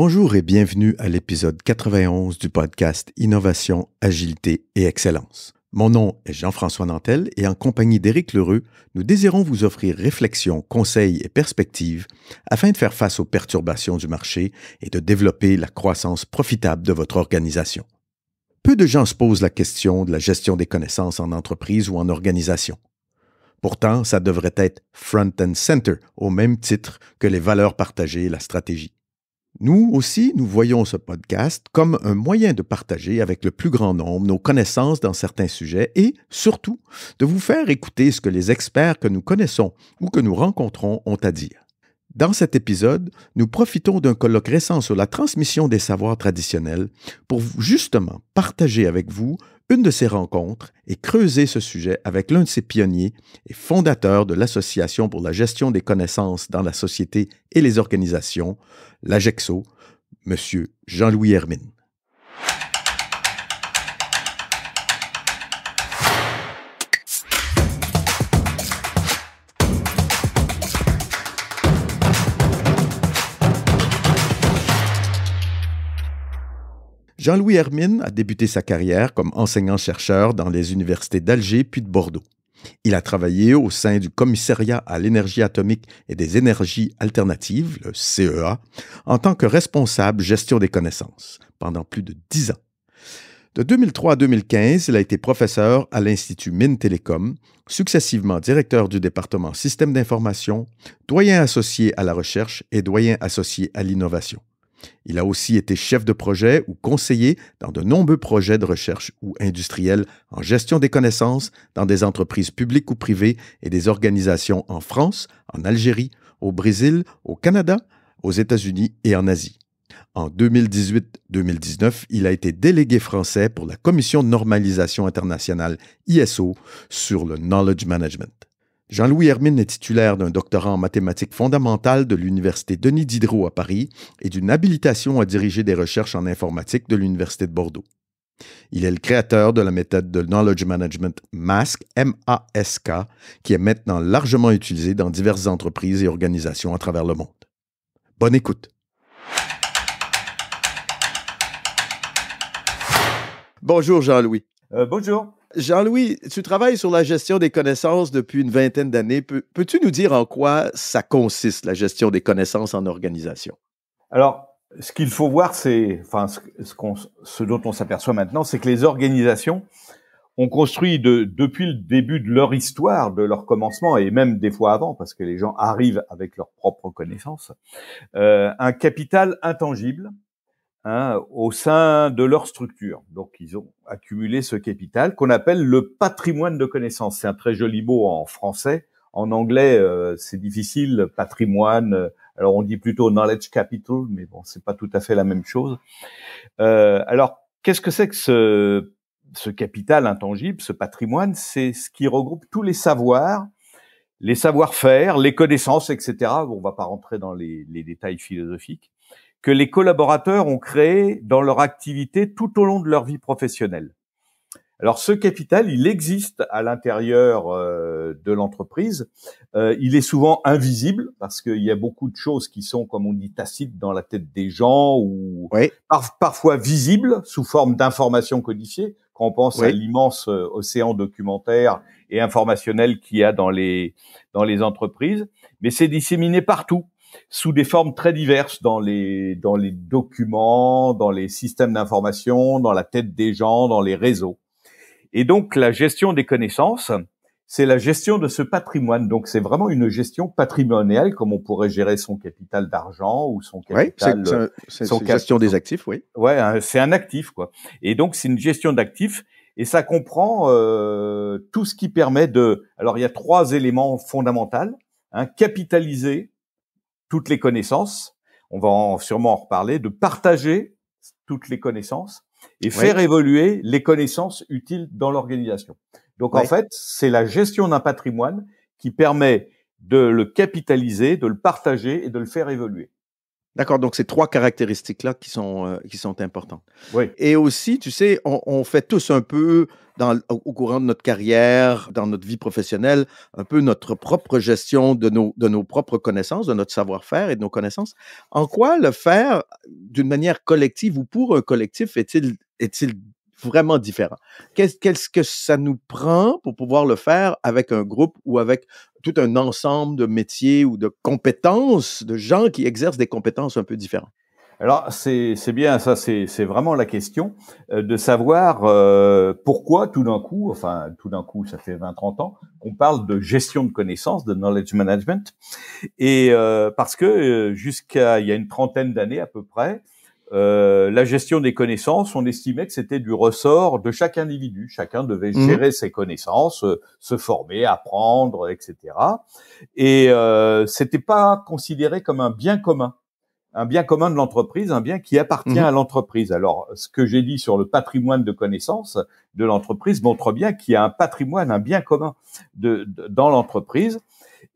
Bonjour et bienvenue à l'épisode 91 du podcast Innovation, Agilité et Excellence. Mon nom est Jean-François Nantel et en compagnie d'Éric Lheureux, nous désirons vous offrir réflexions, conseils et perspectives afin de faire face aux perturbations du marché et de développer la croissance profitable de votre organisation. Peu de gens se posent la question de la gestion des connaissances en entreprise ou en organisation. Pourtant, ça devrait être front and center, au même titre que les valeurs partagées et la stratégie. Nous aussi, nous voyons ce podcast comme un moyen de partager avec le plus grand nombre nos connaissances dans certains sujets et, surtout, de vous faire écouter ce que les experts que nous connaissons ou que nous rencontrons ont à dire. Dans cet épisode, nous profitons d'un colloque récent sur la transmission des savoirs traditionnels pour justement partager avec vous une de ces rencontres est creuser ce sujet avec l'un de ses pionniers et fondateurs de l'Association pour la gestion des connaissances dans la société et les organisations, l'AGEXO, M. Jean-Louis Hermine. Jean-Louis Hermine a débuté sa carrière comme enseignant-chercheur dans les universités d'Alger puis de Bordeaux. Il a travaillé au sein du Commissariat à l'énergie atomique et des énergies alternatives, le CEA, en tant que responsable gestion des connaissances pendant plus de dix ans. De 2003 à 2015, il a été professeur à l'Institut Mines Télécom, successivement directeur du département Système d'information, doyen associé à la recherche et doyen associé à l'innovation. Il a aussi été chef de projet ou conseiller dans de nombreux projets de recherche ou industriels en gestion des connaissances dans des entreprises publiques ou privées et des organisations en France, en Algérie, au Brésil, au Canada, aux États-Unis et en Asie. En 2018-2019, il a été délégué français pour la Commission de normalisation internationale ISO sur le knowledge management. Jean-Louis Hermine est titulaire d'un doctorat en mathématiques fondamentales de l'Université Denis Diderot à Paris et d'une habilitation à diriger des recherches en informatique de l'Université de Bordeaux. Il est le créateur de la méthode de Knowledge Management MASK, M-A-S-K, qui est maintenant largement utilisée dans diverses entreprises et organisations à travers le monde. Bonne écoute. Bonjour Jean-Louis. Euh, bonjour. Jean-Louis, tu travailles sur la gestion des connaissances depuis une vingtaine d'années. Peux-tu nous dire en quoi ça consiste, la gestion des connaissances en organisation? Alors, ce qu'il faut voir, c'est, enfin, ce, dont on s'aperçoit maintenant, c'est que les organisations ont construit depuis le début de leur histoire, de leur commencement, et même des fois avant, parce que les gens arrivent avec leurs propres connaissances, euh, un capital intangible Hein, au sein de leur structure. Donc, ils ont accumulé ce capital qu'on appelle le patrimoine de connaissances. C'est un très joli mot en français. En anglais, euh, c'est difficile, patrimoine. alors, on dit plutôt knowledge capital, mais bon, c'est pas tout à fait la même chose. Euh, alors, qu'est-ce que c'est que ce, ce capital intangible, ce patrimoine C'est ce qui regroupe tous les savoirs les savoir-faire, les connaissances, etc. On va pas rentrer dans les, les détails philosophiques que les collaborateurs ont créé dans leur activité tout au long de leur vie professionnelle. Alors ce capital, il existe à l'intérieur euh, de l'entreprise. Euh, il est souvent invisible parce qu'il y a beaucoup de choses qui sont, comme on dit, tacites dans la tête des gens ou parfois visibles sous forme d'informations codifiées. Quand on pense à l'immense euh, océan documentaire et informationnel qu'il y a dans les dans les entreprises, mais c'est disséminé partout sous des formes très diverses dans les dans les documents, dans les systèmes d'information, dans la tête des gens, dans les réseaux. Et donc la gestion des connaissances, c'est la gestion de ce patrimoine. Donc c'est vraiment une gestion patrimoniale, comme on pourrait gérer son capital d'argent ou son capital. Oui, euh, c'est son gestion des actifs, oui. Ouais, c'est un actif quoi. Et donc c'est une gestion d'actifs et ça comprend euh, tout ce qui permet de. Alors il y a trois éléments fondamentaux hein, capitaliser, toutes les connaissances, on va sûrement en reparler, de partager toutes les connaissances et faire évoluer les connaissances utiles dans l'organisation. Donc en fait, c'est la gestion d'un patrimoine qui permet de le capitaliser, de le partager et de le faire évoluer. D'accord, donc c'est trois caractéristiques-là qui sont, euh, qui sont importantes. Oui. Et aussi, tu sais, on, fait tous un peu, dans, au courant de notre carrière, dans notre vie professionnelle, un peu notre propre gestion de nos, de nos propres connaissances, de notre savoir-faire et de nos connaissances. En quoi le faire d'une manière collective ou pour un collectif est-il est -il vraiment différent? Qu'est-ce que ça nous prend pour pouvoir le faire avec un groupe ou avec tout un ensemble de métiers ou de compétences, de gens qui exercent des compétences un peu différentes. Alors, c'est bien, ça, c'est vraiment la question euh, de savoir euh, pourquoi tout d'un coup, enfin, tout d'un coup, ça fait 20-30 ans on parle de gestion de connaissances, de knowledge management. Et euh, parce que jusqu'à il y a une trentaine d'années à peu près, euh, la gestion des connaissances, on estimait que c'était du ressort de chaque individu. Chacun devait mhm. gérer ses connaissances, euh, se former, apprendre, etc. Et euh, c'était pas considéré comme un bien commun, un bien commun de l'entreprise, un bien qui appartient mhm. à l'entreprise. Alors, ce que j'ai dit sur le patrimoine de connaissances de l'entreprise montre bien qu'il y a un patrimoine, un bien commun dans l'entreprise.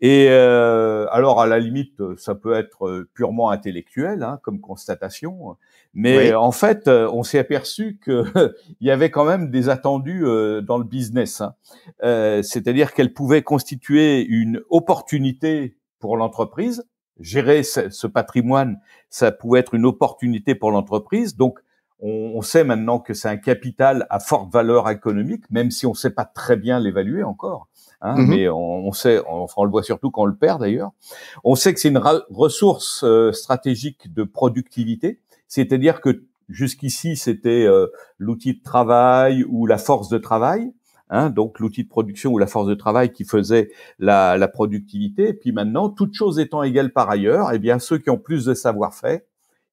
Et euh, alors, à la limite, ça peut être euh, purement intellectuel hein, comme constatation, mais en fait, euh, on s'est aperçu qu'il y avait quand même des attendus euh, dans le business. Hein. Euh, C'est-à-dire qu'elle pouvait constituer une opportunité pour l'entreprise. Gérer ce, patrimoine, ça pouvait être une opportunité pour l'entreprise. Donc, on, on sait maintenant que c'est un capital à forte valeur économique, même si on ne sait pas très bien l'évaluer encore. Hein, mmh mais on, sait, on, le voit surtout quand on le perd d'ailleurs. On sait que c'est une ressource euh, stratégique de productivité, c'est-à-dire que jusqu'ici c'était euh, l'outil de travail ou la force de travail. Hein, donc l'outil de production ou la force de travail qui faisait la, productivité. Et puis maintenant, toutes choses étant égales par ailleurs, eh bien ceux qui ont plus de savoir-faire,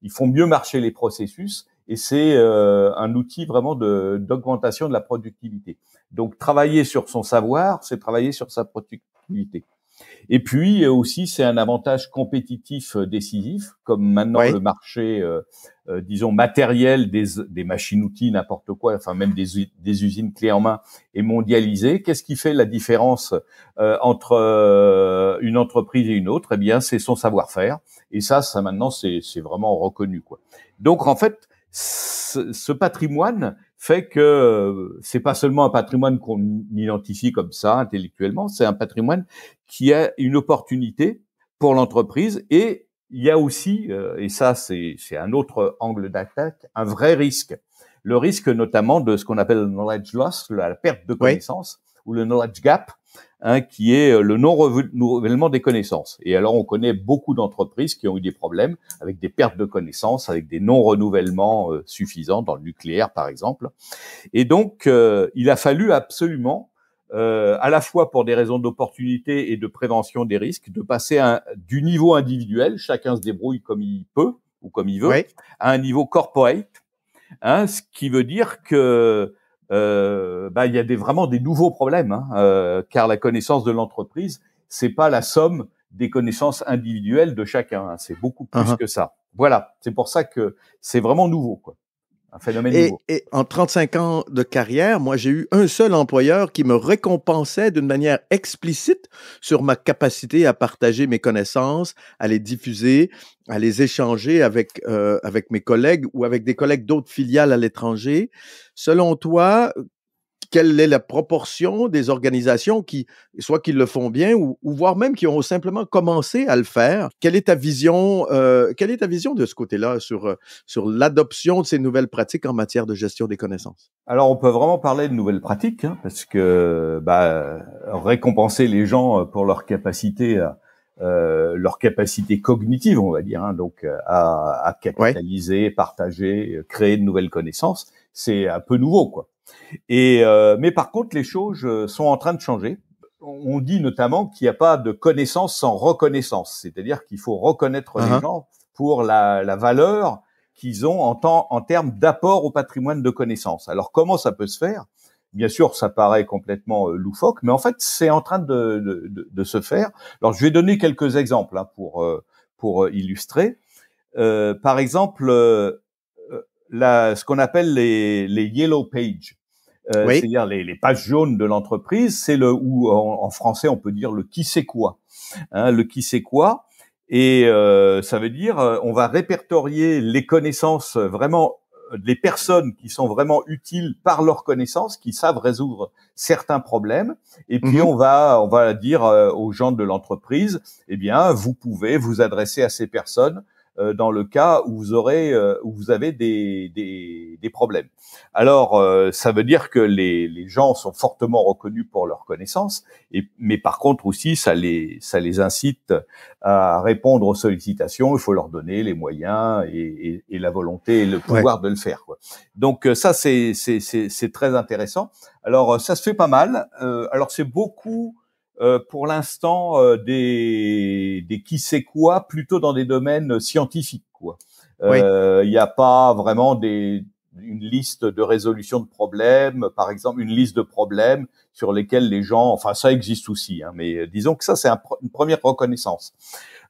ils font mieux marcher les processus et c'est euh, un outil vraiment d'augmentation de, la productivité. Donc travailler sur son savoir, c'est travailler sur sa productivité. Et puis euh, aussi, c'est un avantage compétitif euh, décisif, comme maintenant le marché, disons, matériel des, des machines-outils, n'importe quoi, enfin même des, des, usines clés en main, est mondialisé. Qu'est-ce qui fait la différence entre une entreprise et une autre Eh bien, c'est son savoir-faire. Et ça, ça maintenant, c'est vraiment reconnu. Quoi. Donc, en fait, ce, patrimoine fait que euh, c'est pas seulement un patrimoine qu'on identifie comme ça intellectuellement, c'est un patrimoine qui a une opportunité pour l'entreprise et il y a aussi, euh, et ça c'est un autre angle d'attaque, un vrai risque. Le risque notamment de ce qu'on appelle le knowledge loss, la perte de connaissance, ou le knowledge gap, hein, qui est euh, le non-renouvellement des connaissances. Et alors, on connaît beaucoup d'entreprises qui ont eu des problèmes avec des pertes de connaissances, avec des non-renouvellements euh, suffisants dans le nucléaire, par exemple. Et donc, euh, il a fallu absolument à la fois pour des raisons d'opportunité et de prévention des risques, de passer du niveau individuel, chacun se débrouille comme il peut ou comme il veut, à un niveau corporate, hein, ce qui veut dire que euh, bah, il y a des, vraiment des nouveaux problèmes, hein. euh, car la connaissance de l'entreprise, c'est pas la somme des connaissances individuelles de chacun, hein. c'est beaucoup plus uh-huh. que ça. Voilà, c'est pour ça que c'est vraiment nouveau. Quoi phénomène et, nouveau. Et en 35 ans de carrière, moi, j'ai eu un seul employeur qui me récompensait d'une manière explicite sur ma capacité à partager mes connaissances, à les diffuser, à les échanger avec, euh, avec mes collègues ou avec des collègues d'autres filiales à l'étranger. Selon toi, quelle est la proportion des organisations qui, soit qui le font bien ou, voire même qui ont simplement commencé à le faire. Quelle est ta vision, euh, quelle est ta vision de ce côté-là sur, euh, sur l'adoption de ces nouvelles pratiques en matière de gestion des connaissances? Alors, on peut vraiment parler de nouvelles pratiques hein, parce que bah, récompenser les gens euh, pour leur capacité leur capacité cognitive, on va dire, hein, donc à, capitaliser, partager, créer de nouvelles connaissances, c'est un peu nouveau, quoi. Et euh, mais par contre, les choses euh, sont en train de changer. On dit notamment qu'il n'y a pas de connaissance sans reconnaissance, c'est-à-dire qu'il faut reconnaître les uh-huh. gens pour la, la valeur qu'ils ont en, temps, en termes d'apport au patrimoine de connaissances. Alors comment ça peut se faire Bien sûr, ça paraît complètement euh, loufoque, mais en fait, c'est en train de, de, de, se faire. Alors, je vais donner quelques exemples hein, pour pour illustrer. par exemple, la, ce qu'on appelle les, les yellow pages. Euh, c'est-à-dire les, pages jaunes de l'entreprise, c'est le ou en, français on peut dire le qui sait quoi, hein, le qui sait quoi, et euh, ça veut dire euh, on va répertorier les connaissances vraiment les personnes qui sont vraiment utiles par leurs connaissances, qui savent résoudre certains problèmes, et puis mhm. on va on va dire aux gens de l'entreprise, eh bien vous pouvez vous adresser à ces personnes euh, dans le cas où vous aurez euh, où vous avez des, des, des problèmes. Alors euh, ça veut dire que les, les, gens sont fortement reconnus pour leurs connaissances et mais par contre aussi ça les ça les incite à répondre aux sollicitations, il faut leur donner les moyens et, et, et la volonté et le pouvoir de le faire quoi. Donc ça c'est c'est c'est très intéressant. Alors ça se fait pas mal. alors c'est beaucoup euh, pour l'instant euh, des, des qui sait quoi plutôt dans des domaines scientifiques quoi. Euh, il n'y a pas vraiment des, une liste de résolution de problèmes, par exemple une liste de problèmes sur lesquels les gens, enfin ça existe aussi, hein, mais disons que ça c'est une première reconnaissance.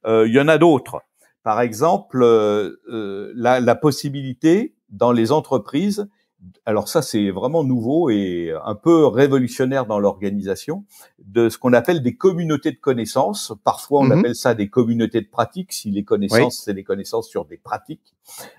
Il y en a d'autres. Par exemple, la, la possibilité dans les entreprises alors ça c'est vraiment nouveau et un peu révolutionnaire dans l'organisation, de ce qu'on appelle des communautés de connaissances. Parfois on mhm. appelle ça des communautés de pratiques, si les connaissances c'est des connaissances sur des pratiques,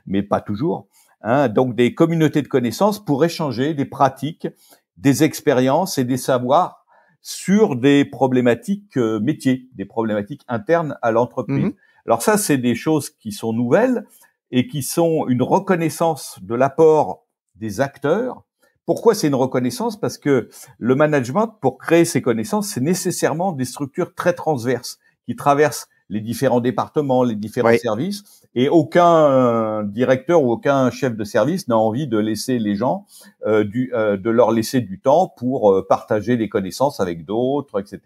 mais pas toujours. Hein. donc des communautés de connaissances pour échanger des pratiques, des expériences et des savoirs sur des problématiques euh, métiers, des problématiques internes à l'entreprise. Mhm. Alors ça c'est des choses qui sont nouvelles et qui sont une reconnaissance de l'apport des acteurs. Pourquoi c'est une reconnaissance Parce que le management, pour créer ses connaissances, c'est nécessairement des structures très transverses qui traversent les différents départements, les différents services, et aucun euh, directeur ou aucun chef de service n'a envie de laisser les gens euh, du, euh, de leur laisser du temps pour partager les connaissances avec d'autres, etc.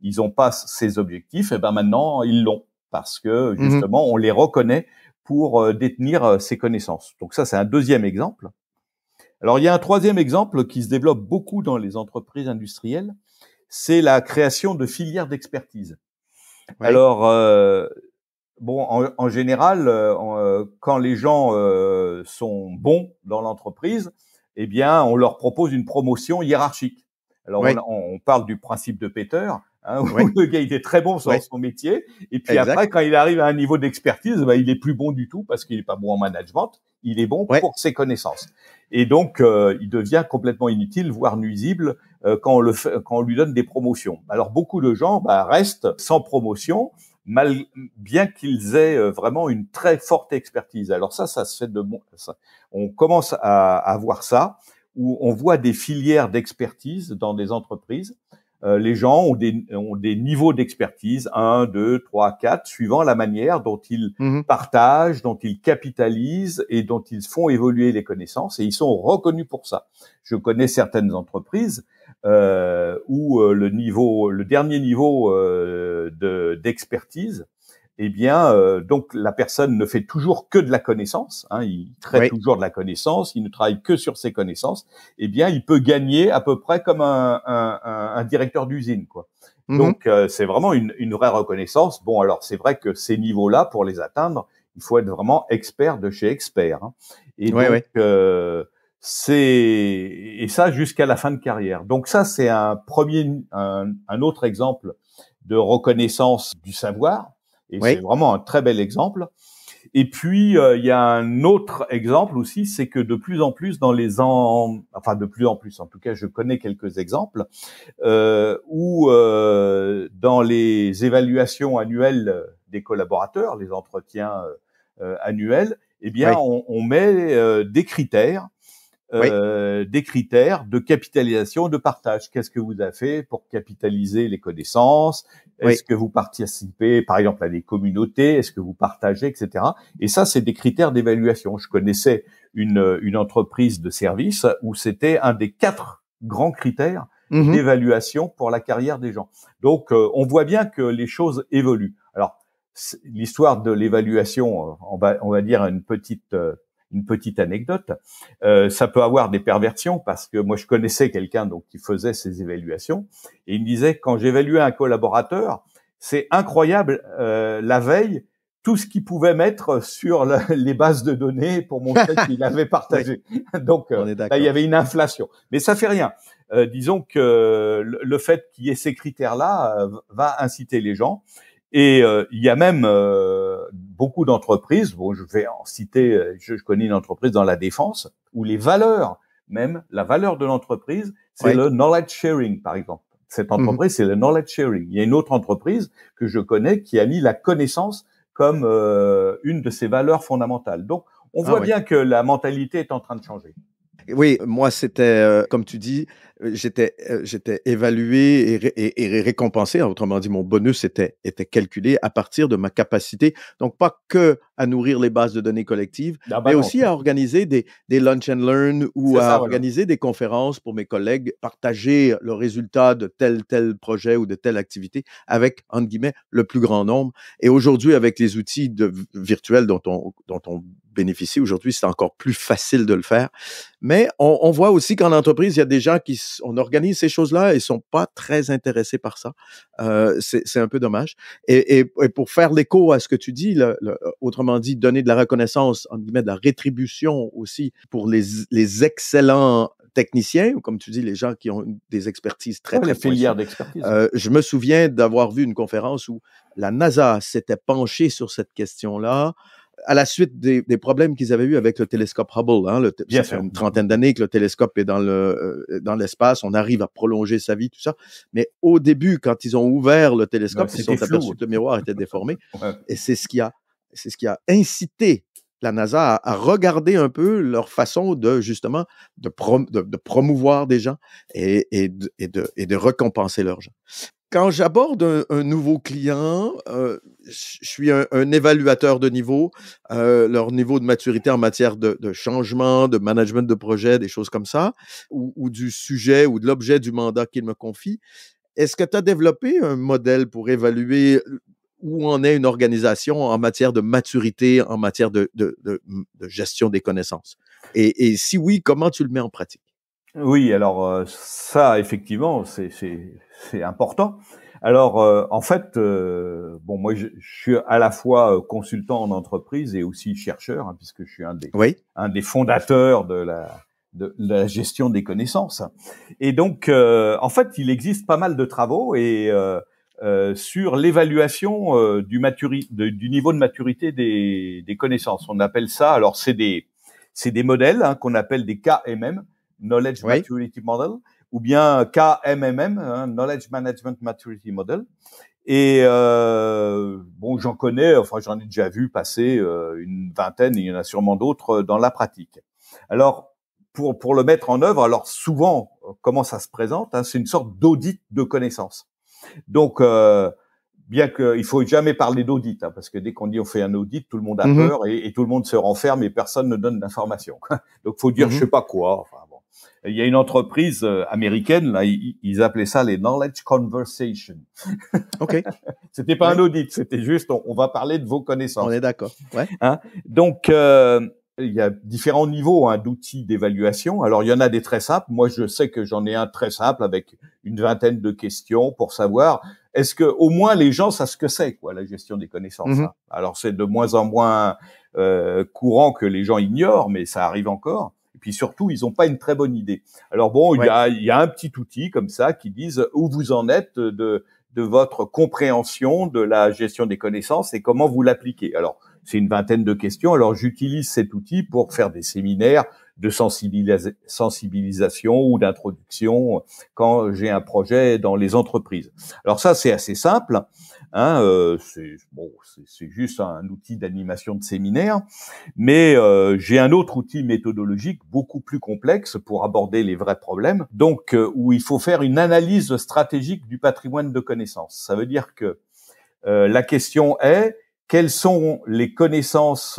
Ils ont pas ces objectifs, et ben maintenant ils l'ont parce que mmh justement on les reconnaît pour détenir ces connaissances. Donc ça c'est un deuxième exemple. Alors, il y a un troisième exemple qui se développe beaucoup dans les entreprises industrielles, c'est la création de filières d'expertise. Alors, euh, bon, en, général, euh, euh, quand les gens sont bons dans l'entreprise, eh bien, on leur propose une promotion hiérarchique. Alors, on, parle du principe de Peter, hein, où le gars il très bon sur son métier, et puis après, quand il arrive à un niveau d'expertise, bah, il est plus bon du tout parce qu'il est pas bon en management, il est bon pour ses connaissances. Et donc, euh, il devient complètement inutile, voire nuisible, euh, quand, on le quand lui donne des promotions. Alors, beaucoup de gens bah, restent sans promotion, mal, bien qu'ils aient euh, vraiment une très forte expertise. Alors ça, ça se fait de on commence à, à voir ça, où on voit des filières d'expertise dans des entreprises euh, les gens ont des, des niveaux d'expertise, 1, 2, 3, 4, suivant la manière dont ils mhm. partagent, dont ils capitalisent et dont ils font évoluer les connaissances, et ils sont reconnus pour ça. Je connais certaines entreprises euh, où euh, le niveau, le dernier niveau euh, d'expertise, eh bien, euh, donc la personne ne fait toujours que de la connaissance, hein. il traite toujours de la connaissance, il ne travaille que sur ses connaissances, eh bien, il peut gagner à peu près comme un, directeur d'usine, quoi. Mhm. Donc, euh, c'est vraiment une, vraie reconnaissance. Bon, alors, c'est vrai que ces niveaux-là, pour les atteindre, il faut être vraiment expert de chez expert. Hein. Et euh, c'est et ça jusqu'à la fin de carrière. Donc ça, c'est un premier, un autre exemple de reconnaissance du savoir et c'est vraiment un très bel exemple. Et puis euh, il y a un autre exemple aussi, c'est que de plus en plus dans les ans enfin de plus en plus, en tout cas, je connais quelques exemples euh, où euh, dans les évaluations annuelles des collaborateurs, les entretiens annuels, eh bien on, met des critères euh, des critères de capitalisation, de partage. Qu'est-ce que vous avez fait pour capitaliser les connaissances Est-ce que vous participez, par exemple, à des communautés Est-ce que vous partagez, etc. Et ça, c'est des critères d'évaluation. Je connaissais une, une entreprise de service où c'était un des quatre grands critères mmh d'évaluation pour la carrière des gens. Donc, euh, on voit bien que les choses évoluent. Alors, l'histoire de l'évaluation, euh, on va, on va dire une petite une petite anecdote. Euh, ça peut avoir des perversions parce que moi je connaissais quelqu'un donc qui faisait ces évaluations et il me disait quand j'évaluais un collaborateur, c'est incroyable euh, la veille tout ce qu'il pouvait mettre sur les bases de données pour montrer qu'il avait partagé. Donc là euh, bah, il y avait une inflation, mais ça fait rien. disons que le, le fait qu'il y ait ces critères là va inciter les gens et euh, il y a même euh, beaucoup d'entreprises, bon, je vais en citer, euh, je, connais une entreprise dans la défense, où les valeurs, même la valeur de l'entreprise, c'est le knowledge sharing, par exemple. Cette mhm. entreprise, c'est le knowledge sharing. Il y a une autre entreprise que je connais qui a mis la connaissance comme une de ses valeurs fondamentales. Donc, on ah voit bien que la mentalité est en train de changer. Oui, moi, c'était, comme tu dis, euh, j'étais euh, j'étais évalué et, récompensé. Autrement dit, mon bonus était était calculé à partir de ma capacité, donc pas que à nourrir les bases de données collectives, ah mais ben aussi à organiser des, des lunch and learn ou à organiser des conférences pour mes collègues, partager le résultat de tel tel projet ou de telle activité avec entre guillemets le plus grand nombre. Et aujourd'hui, avec les outils de, virtuels dont on dont on bénéficie aujourd'hui, c'est encore plus facile de le faire. Mais on, on voit aussi qu'en entreprise, il y a des gens qui on organise ces choses-là et sont pas très intéressés par ça. Euh, c'est un peu dommage. Et, pour faire l'écho à ce que tu dis, autrement dit, donner de la reconnaissance, en guillemets, de la rétribution aussi pour les, excellents techniciens, ou comme tu dis, les gens qui ont des expertises très, très filières d'expertise. Euh, je me souviens d'avoir vu une conférence où la NASA s'était penchée sur cette question-là à la suite des, problèmes qu'ils avaient eu avec le télescope Hubble, hein, le ça une trentaine d'années que le télescope est dans le euh, dans l'espace, on arrive à prolonger sa vie, tout ça. Mais au début, quand ils ont ouvert le télescope, ils aperçu que le miroir était déformé, et c'est ce qui a c'est ce qui a incité la NASA à, regarder un peu leur façon de justement de, de, promouvoir des gens et, et, de, et de, récompenser leurs gens quand j'aborde un, nouveau client, euh, je suis un, évaluateur de niveau, euh, leur niveau de maturité en matière de, changement, de management de projet, des choses comme ça, ou, du sujet ou de l'objet du mandat qu'ils me confie. Est-ce que tu as développé un modèle pour évaluer où en est une organisation en matière de maturité, en matière de, gestion des connaissances? et si oui, comment tu le mets en pratique? Oui, alors euh, ça, effectivement, c'est important. Alors, euh, en fait, euh, bon, moi, je, suis à la fois consultant en entreprise et aussi chercheur, hein, puisque je suis un des, un des fondateurs de la, de la gestion des connaissances. Et donc, en fait, il existe pas mal de travaux et sur l'évaluation du, du niveau de maturité des, des connaissances. On appelle ça, alors c'est des, des modèles hein, qu'on appelle des KMM, Knowledge Maturity Model, ou bien KMMM, hein, Knowledge Management Maturity Model. Et euh, bon, j'en connais, enfin j'en ai déjà vu passer euh, une vingtaine, il y en a sûrement d'autres euh, dans la pratique. Alors, pour, pour le mettre en œuvre, alors souvent, euh, comment ça se présente hein, C'est une sorte d'audit de connaissances. Donc, euh, bien qu'il faut jamais parler d'audit, hein, parce que dès qu'on dit on fait un audit, tout le monde a mmh peur et, tout le monde se renferme et personne ne donne d'informations. Donc, faut dire mmh je sais pas quoi. Enfin, il y a une entreprise euh, américaine, là, ils, appelaient ça les knowledge conversation. Ok. c'était pas un audit, c'était juste on, va parler de vos connaissances. On est d'accord. Ouais. Hein Donc euh, il y a différents niveaux hein, d'outils d'évaluation. Alors il y en a des très simples. Moi je sais que j'en ai un très simple avec une vingtaine de questions pour savoir est-ce que au moins les gens savent ce que c'est quoi la gestion des connaissances. Mm-hmm. Hein. Alors c'est de moins en moins euh, courant que les gens ignorent, mais ça arrive encore puis surtout, ils n'ont pas une très bonne idée. Alors bon, il, y a, un petit outil comme ça qui dit où vous en êtes de, de votre compréhension de la gestion des connaissances et comment vous l'appliquez. Alors, c'est une vingtaine de questions. Alors, j'utilise cet outil pour faire des séminaires de sensibilisation ou d'introduction quand j'ai un projet dans les entreprises. Alors ça, c'est assez simple. Hein, euh, c'est bon, c'est juste un outil d'animation de séminaire, mais euh, j'ai un autre outil méthodologique beaucoup plus complexe pour aborder les vrais problèmes. Donc, euh, où il faut faire une analyse stratégique du patrimoine de connaissances. Ça veut dire que la question est quelles sont les connaissances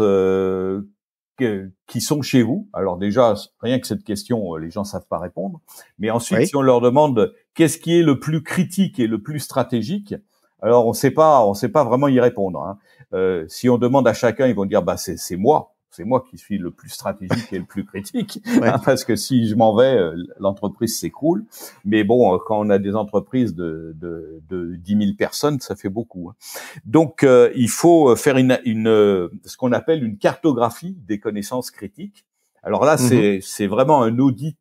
qui sont chez vous. Alors déjà, rien que cette question, les gens savent pas répondre. Mais ensuite, si on leur demande qu'est-ce qui est le plus critique et le plus stratégique, alors on sait pas, on sait pas vraiment y répondre. Hein. Euh, si on demande à chacun, ils vont dire bah c'est moi, c'est moi qui suis le plus stratégique et le plus critique, hein, parce que si je m'en vais, euh, l'entreprise s'écroule. Mais bon, euh, quand on a des entreprises de, de, de 10 000 personnes, ça fait beaucoup. Hein. Donc, il faut faire une, ce qu'on appelle une cartographie des connaissances critiques. Alors là, c'est mhm. vraiment un audit.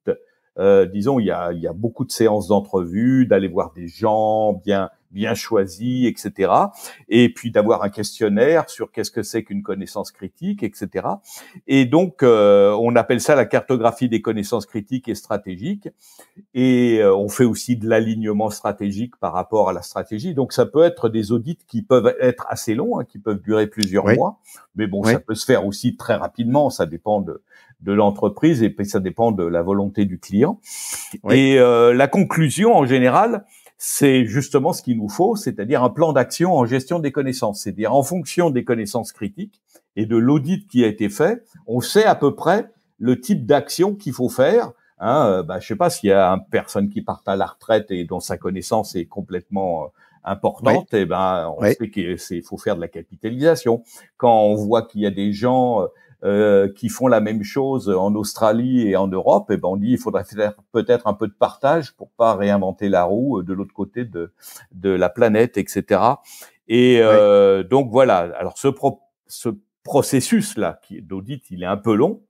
disons, il y, a, il y a beaucoup de séances d'entrevues, d'aller voir des gens, bien bien choisi, etc. Et puis d'avoir un questionnaire sur qu'est-ce que c'est qu'une connaissance critique, etc. Et donc, euh, on appelle ça la cartographie des connaissances critiques et stratégiques. Et euh, on fait aussi de l'alignement stratégique par rapport à la stratégie. Donc, ça peut être des audits qui peuvent être assez longs, hein, qui peuvent durer plusieurs mois. Mais bon, ça peut se faire aussi très rapidement. Ça dépend de, l'entreprise et ça dépend de la volonté du client. Et euh, la conclusion, en général, c'est justement ce qu'il nous faut, c'est-à-dire un plan d'action en gestion des connaissances, c'est-à-dire en fonction des connaissances critiques et de l'audit qui a été fait, on sait à peu près le type d'action qu'il faut faire. Hein, euh, bah, je sais pas s'il y a une personne qui part à la retraite et dont sa connaissance est complètement euh, importante, et eh ben on sait qu'il faut faire de la capitalisation. Quand on voit qu'il y a des gens euh, euh, qui font la même chose en Australie et en Europe, et eh ben on dit il faudrait faire peut-être un peu de partage pour pas réinventer la roue euh, de l'autre côté de de la planète, etc. Et euh, donc voilà. Alors ce ce processus là qui d'audit, il est un peu long.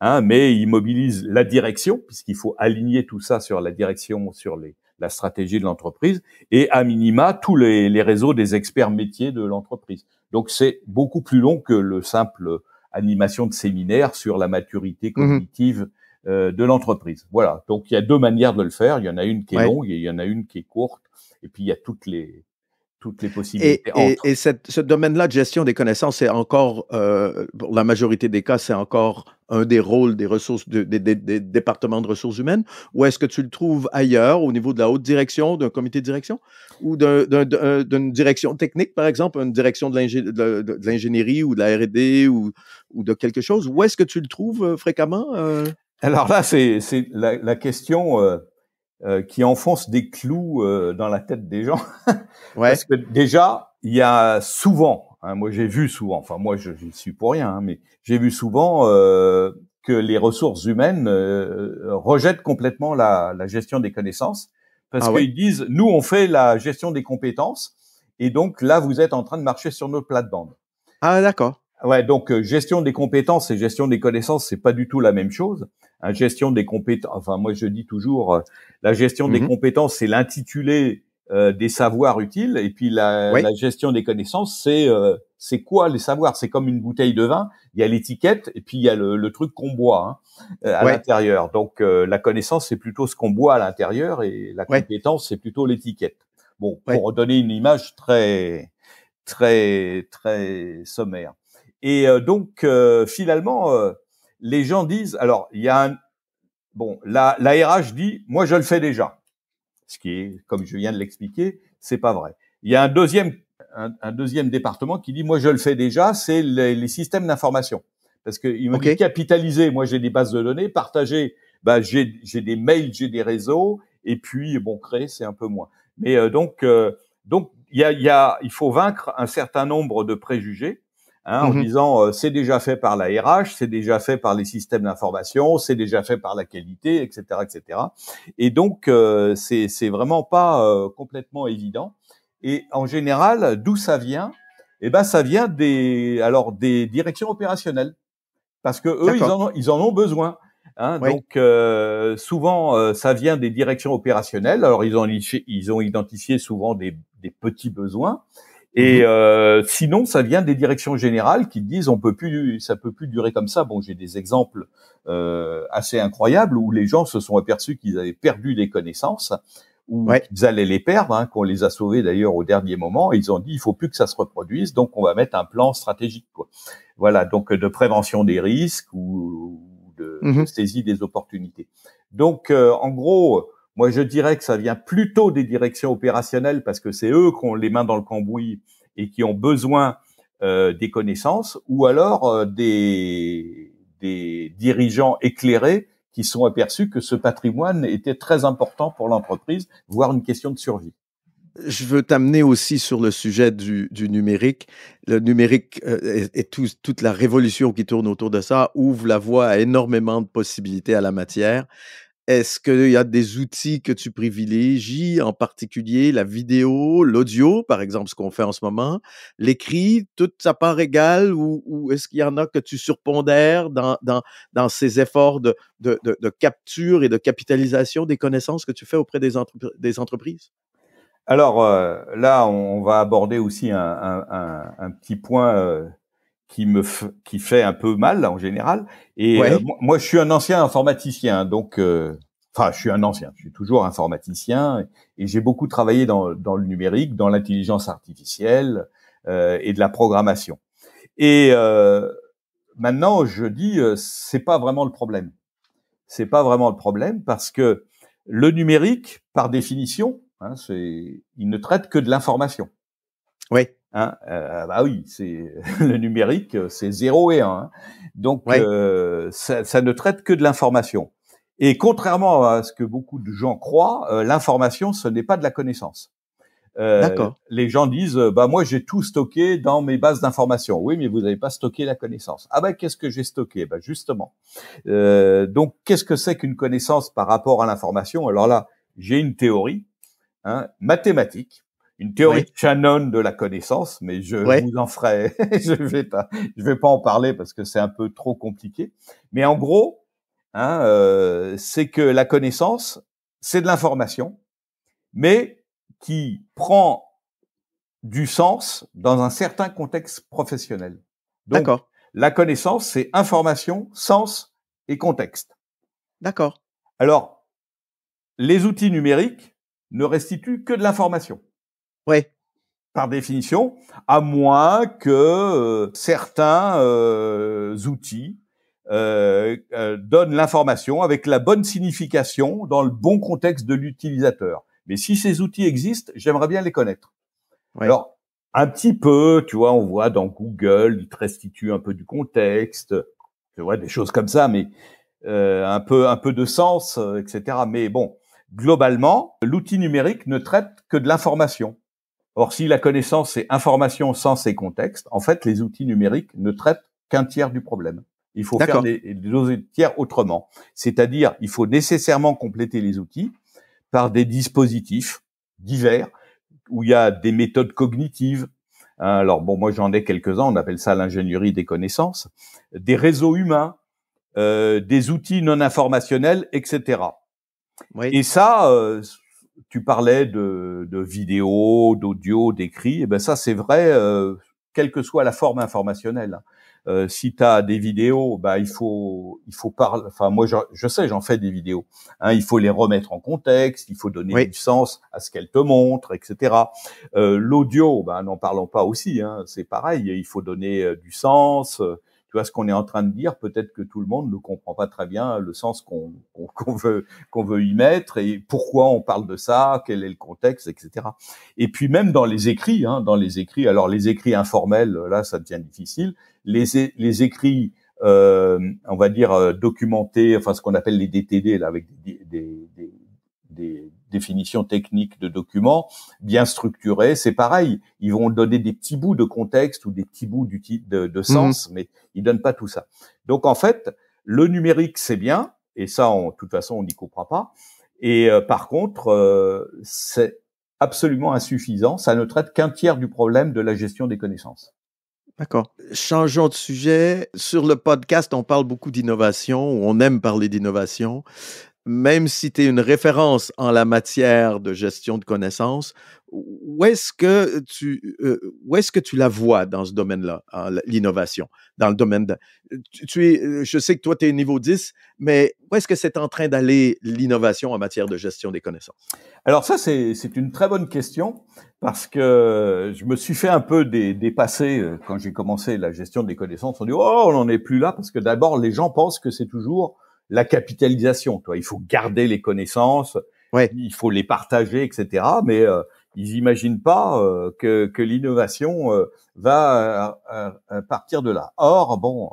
Hein, mais il mobilise la direction puisqu'il faut aligner tout ça sur la direction, sur les, la stratégie de l'entreprise et à minima tous les, les réseaux des experts métiers de l'entreprise. Donc c'est beaucoup plus long que le simple animation de séminaire sur la maturité mhm. cognitive euh, de l'entreprise. Voilà. Donc il y a deux manières de le faire. Il y en a une qui est longue et il y en a une qui est courte. Et puis il y a toutes les toutes les possibilités. Et, et, ce domaine-là de gestion des connaissances, c'est encore, euh, pour la majorité des cas, c'est encore un des rôles des ressources des, des, départements de ressources humaines, ou est-ce que tu le trouves ailleurs, au niveau de la haute direction, d'un comité de direction, ou d'une direction technique, par exemple, une direction de l'ingénierie ou de la R&D ou, ou, de quelque chose, où est-ce que tu le trouves euh, fréquemment euh? Alors là, c'est la, la, question euh, qui enfonce des clous euh, dans la tête des gens. Parce que déjà, il y a souvent, hein, moi j'ai vu souvent, enfin moi je n'y suis pour rien, hein, mais j'ai vu souvent euh, que les ressources humaines euh, rejettent complètement la, la, gestion des connaissances, parce ah qu'ils disent, nous on fait la gestion des compétences, et donc là vous êtes en train de marcher sur nos plates-bandes. Ah d'accord. Ouais, donc gestion des compétences et gestion des connaissances, c'est pas du tout la même chose. La gestion des compétences, enfin moi je dis toujours, euh, la gestion des mmh compétences, c'est l'intitulé euh, des savoirs utiles, et puis la, la gestion des connaissances, c'est euh, c'est quoi les savoirs C'est comme une bouteille de vin, il y a l'étiquette, et puis il y a le, truc qu'on boit hein, à l'intérieur. Donc la connaissance, c'est plutôt ce qu'on boit à l'intérieur, et la compétence, c'est plutôt l'étiquette. Bon, pour donner une image très très très sommaire. Et donc finalement les gens disent, alors il y a un, bon, la, la RH dit, moi je le fais déjà, ce qui est, comme je viens de l'expliquer, c'est pas vrai. Il y a un deuxième, un, deuxième département qui dit, moi je le fais déjà, c'est les, systèmes d'information, parce qu'ils me capitaliser, moi j'ai des bases de données, partager, bah, j'ai des mails, j'ai des réseaux, et puis bon créer c'est un peu moins. Mais euh, donc euh, donc il y y a, il faut vaincre un certain nombre de préjugés Hein, en mmh disant euh, c'est déjà fait par la RH, c'est déjà fait par les systèmes d'information, c'est déjà fait par la qualité, etc., etc. Et donc euh, c'est c'est vraiment pas euh, complètement évident. Et en général, d'où ça vient Eh ben, ça vient des alors des directions opérationnelles parce que eux ils en ont, ils en ont besoin. Hein, Donc euh, souvent, ça vient des directions opérationnelles. Alors ils ont ils ont identifié souvent des, des petits besoins, et mhm. euh, sinon, ça vient des directions générales qui disent on peut plus, ça peut plus durer comme ça. Bon, j'ai des exemples euh, assez incroyables où les gens se sont aperçus qu'ils avaient perdu des connaissances ou ils qu'ils allaient les perdre, hein, qu'on les a sauvés d'ailleurs au dernier moment. ils ont dit il faut plus que ça se reproduise, donc on va mettre un plan stratégique. Quoi. Voilà, donc de prévention des risques ou, de, mhm. saisie des opportunités. Donc, euh, en gros, moi, je dirais que ça vient plutôt des directions opérationnelles parce que c'est eux qui ont les mains dans le cambouis et qui ont besoin euh, des connaissances, ou alors euh, des, des dirigeants éclairés qui sont aperçus que ce patrimoine était très important pour l'entreprise, voire une question de survie. Je veux t'amener aussi sur le sujet du, numérique. Le numérique et, euh, toute la révolution qui tourne autour de ça ouvre la voie à énormément de possibilités à la matière. Est-ce qu'il y a des outils que tu privilégies, en particulier la vidéo, l'audio, par exemple, ce qu'on fait en ce moment, l'écrit, toute sa part égale, ou, est-ce qu'il y en a que tu surpondères dans, dans, ces efforts de, capture et de capitalisation des connaissances que tu fais auprès des, entreprises? Alors euh, là, on va aborder aussi un, petit point euh, qui me qui fait un peu mal en général. Et euh, moi, je suis un ancien informaticien, donc euh, enfin, je suis un ancien, je suis toujours informaticien, et j'ai beaucoup travaillé dans, dans le numérique, dans l'intelligence artificielle euh, et de la programmation. Et euh, maintenant, je dis, c'est pas vraiment le problème. C'est pas vraiment le problème parce que le numérique, par définition, hein, c'est, il ne traite que de l'information. Oui. Hein, euh, bah oui, c'est le numérique, c'est 0 et 1. Hein. Donc euh, ça, ne traite que de l'information. Et contrairement à ce que beaucoup de gens croient, euh, l'information ce n'est pas de la connaissance. D'accord. Les gens disent bah moi j'ai tout stocké dans mes bases d'information. Oui, mais vous n'avez pas stocké la connaissance. Ah ben qu'est-ce que j'ai stocké Ben, justement. donc qu'est-ce que c'est qu'une connaissance par rapport à l'information Alors là, j'ai une théorie hein, mathématique une théorie de Shannon de la connaissance, mais je vous en ferai, je vais pas, je vais pas en parler parce que c'est un peu trop compliqué. Mais en gros, hein, euh, c'est que la connaissance, c'est de l'information, mais qui prend du sens dans un certain contexte professionnel. D'accord. La connaissance, c'est information, sens et contexte. D'accord. Alors, les outils numériques ne restituent que de l'information. Oui, Par définition, à moins que euh, certains euh, outils euh, euh, donnent l'information avec la bonne signification dans le bon contexte de l'utilisateur. Mais si ces outils existent, j'aimerais bien les connaître. Alors, un petit peu, tu vois, on voit dans Google, ils te restituent un peu du contexte, tu vois, des choses comme ça, mais un peu, un peu de sens, etc. Mais bon, globalement, l'outil numérique ne traite que de l'information. Or, si la connaissance, c'est information, sans ses contextes, en fait, les outils numériques ne traitent qu'un tiers du problème. Il faut faire les, les tiers autrement. C'est-à-dire, il faut nécessairement compléter les outils par des dispositifs divers où il y a des méthodes cognitives. Hein, alors bon, moi j'en ai quelques-uns. On appelle ça l'ingénierie des connaissances, des réseaux humains, euh, des outils non informationnels, etc. Oui. Et ça, euh, tu parlais de, vidéos, d'audio, d'écrit. Et eh ben ça, c'est vrai, euh, quelle que soit la forme informationnelle. Euh, si tu as des vidéos, bah il faut il faut parler. Enfin moi je, sais j'en fais des vidéos. Hein. il faut les remettre en contexte, il faut donner du sens à ce qu'elles te montrent, etc. Euh, l'audio, bah, n'en parlons pas aussi. Hein. c'est pareil, il faut donner euh, du sens tu vois ce qu'on est en train de dire, peut-être que tout le monde ne comprend pas très bien le sens qu'on veut qu'on veut y mettre et pourquoi on parle de ça, quel est le contexte, etc. Et puis même dans les écrits, hein, dans les écrits, alors les écrits informels, là ça devient difficile. Les, les écrits, euh, on va dire euh, documentés, enfin ce qu'on appelle les DTD là avec des, des, des définition technique de documents bien structurés. C'est pareil, ils vont donner des petits bouts de contexte ou des petits bouts de, de mhm. sens, mais ils donnent pas tout ça. Donc en fait, le numérique c'est bien, et ça, en de toute façon, on n'y comprend pas. Et euh, par contre, euh, c'est absolument insuffisant. Ça ne traite qu'un tiers du problème de la gestion des connaissances. D'accord. Changeons de sujet. Sur le podcast, on parle beaucoup d'innovation, on aime parler d'innovation même si tu es une référence en la matière de gestion de connaissances, où est-ce que tu, euh, où est-ce que tu la vois dans ce domaine-là, l'innovation, dans le domaine tu, es, euh, je sais que toi, tu es niveau 10, mais où est-ce que c'est en train d'aller l'innovation en matière de gestion des connaissances? Alors ça, c'est, c'est une très bonne question parce que je me suis fait un peu dépasser euh, quand j'ai commencé la gestion des connaissances. On dit, oh, on n'en est plus là parce que d'abord, les gens pensent que c'est toujours la capitalisation. Toi, il faut garder les connaissances, il faut les partager, etc. Mais euh, ils n'imaginent pas euh, que, que l'innovation euh, va partir de là. Or, bon,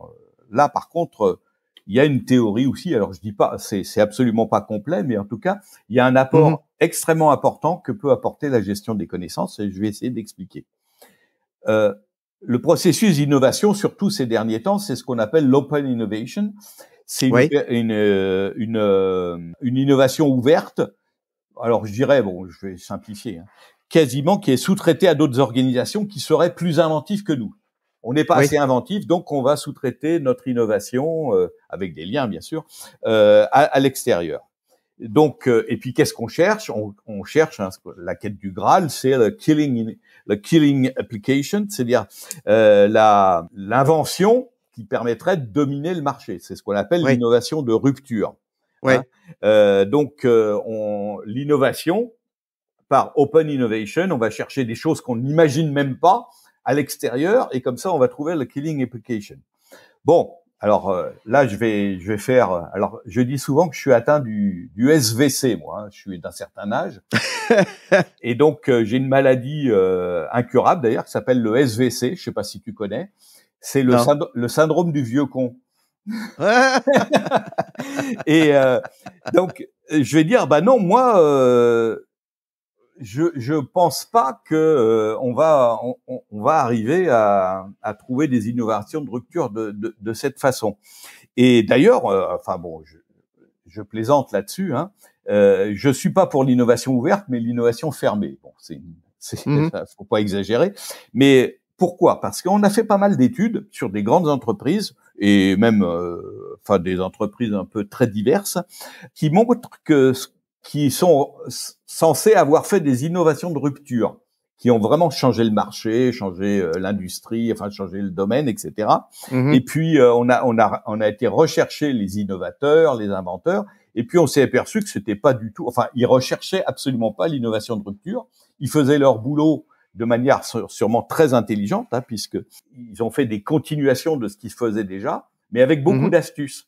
là par contre, il y a une théorie aussi. Alors je dis pas, c'est, absolument pas complet, mais en tout cas, il y a un apport mm-hmm. extrêmement important que peut apporter la gestion des connaissances. Et je vais essayer d'expliquer. le processus d'innovation, surtout ces derniers temps, c'est ce qu'on appelle l'open innovation. C'est une, une, euh, euh, une, innovation ouverte. Alors je dirais, bon, je vais simplifier, hein, quasiment qui est sous-traitée à d'autres organisations qui seraient plus inventives que nous. On n'est pas assez inventif, donc on va sous-traiter notre innovation euh, avec des liens, bien sûr, euh, à, l'extérieur. Donc, et puis qu'est-ce qu'on cherche on, on, cherche hein, la quête du Graal, c'est le killing, le killing application, c'est-à-dire l'invention qui permettrait de dominer le marché. C'est ce qu'on appelle l'innovation de rupture. Hein. euh, donc, euh, on, l'innovation, par open innovation, on va chercher des choses qu'on n'imagine même pas à l'extérieur, et comme ça, on va trouver le killing application. Bon, alors euh, là, je vais, je vais faire. alors, je dis souvent que je suis atteint du, du SVC, moi. Hein. je suis d'un certain âge, et donc euh, j'ai une maladie incurable d'ailleurs qui s'appelle le SVC. Je sais pas si tu connais. C'est le, syndrome du vieux con. et euh, donc, je vais dire, bah non, moi, euh, je je pense pas que euh, on va on, va arriver à, à, trouver des innovations de rupture de, de, cette façon. Et d'ailleurs, enfin bon, je, plaisante là-dessus. Hein, euh, je suis pas pour l'innovation ouverte, mais l'innovation fermée. Bon, c'est c'est mm-hmm. faut pas exagérer, mais pourquoi Parce qu'on a fait pas mal d'études sur des grandes entreprises et même euh, enfin des entreprises un peu très diverses qui montrent que qui sont censés avoir fait des innovations de rupture, qui ont vraiment changé le marché, changé euh, l'industrie, enfin changé le domaine, etc. Mm-hmm. Et puis euh, on a on a on a été rechercher les innovateurs, les inventeurs, et puis on s'est aperçu que c'était pas du tout. Enfin, ils recherchaient absolument pas l'innovation de rupture. Ils faisaient leur boulot de manière sûrement très intelligente, hein, puisque ils ont fait des continuations de ce qui se faisait déjà, mais avec beaucoup mhm. d'astuces.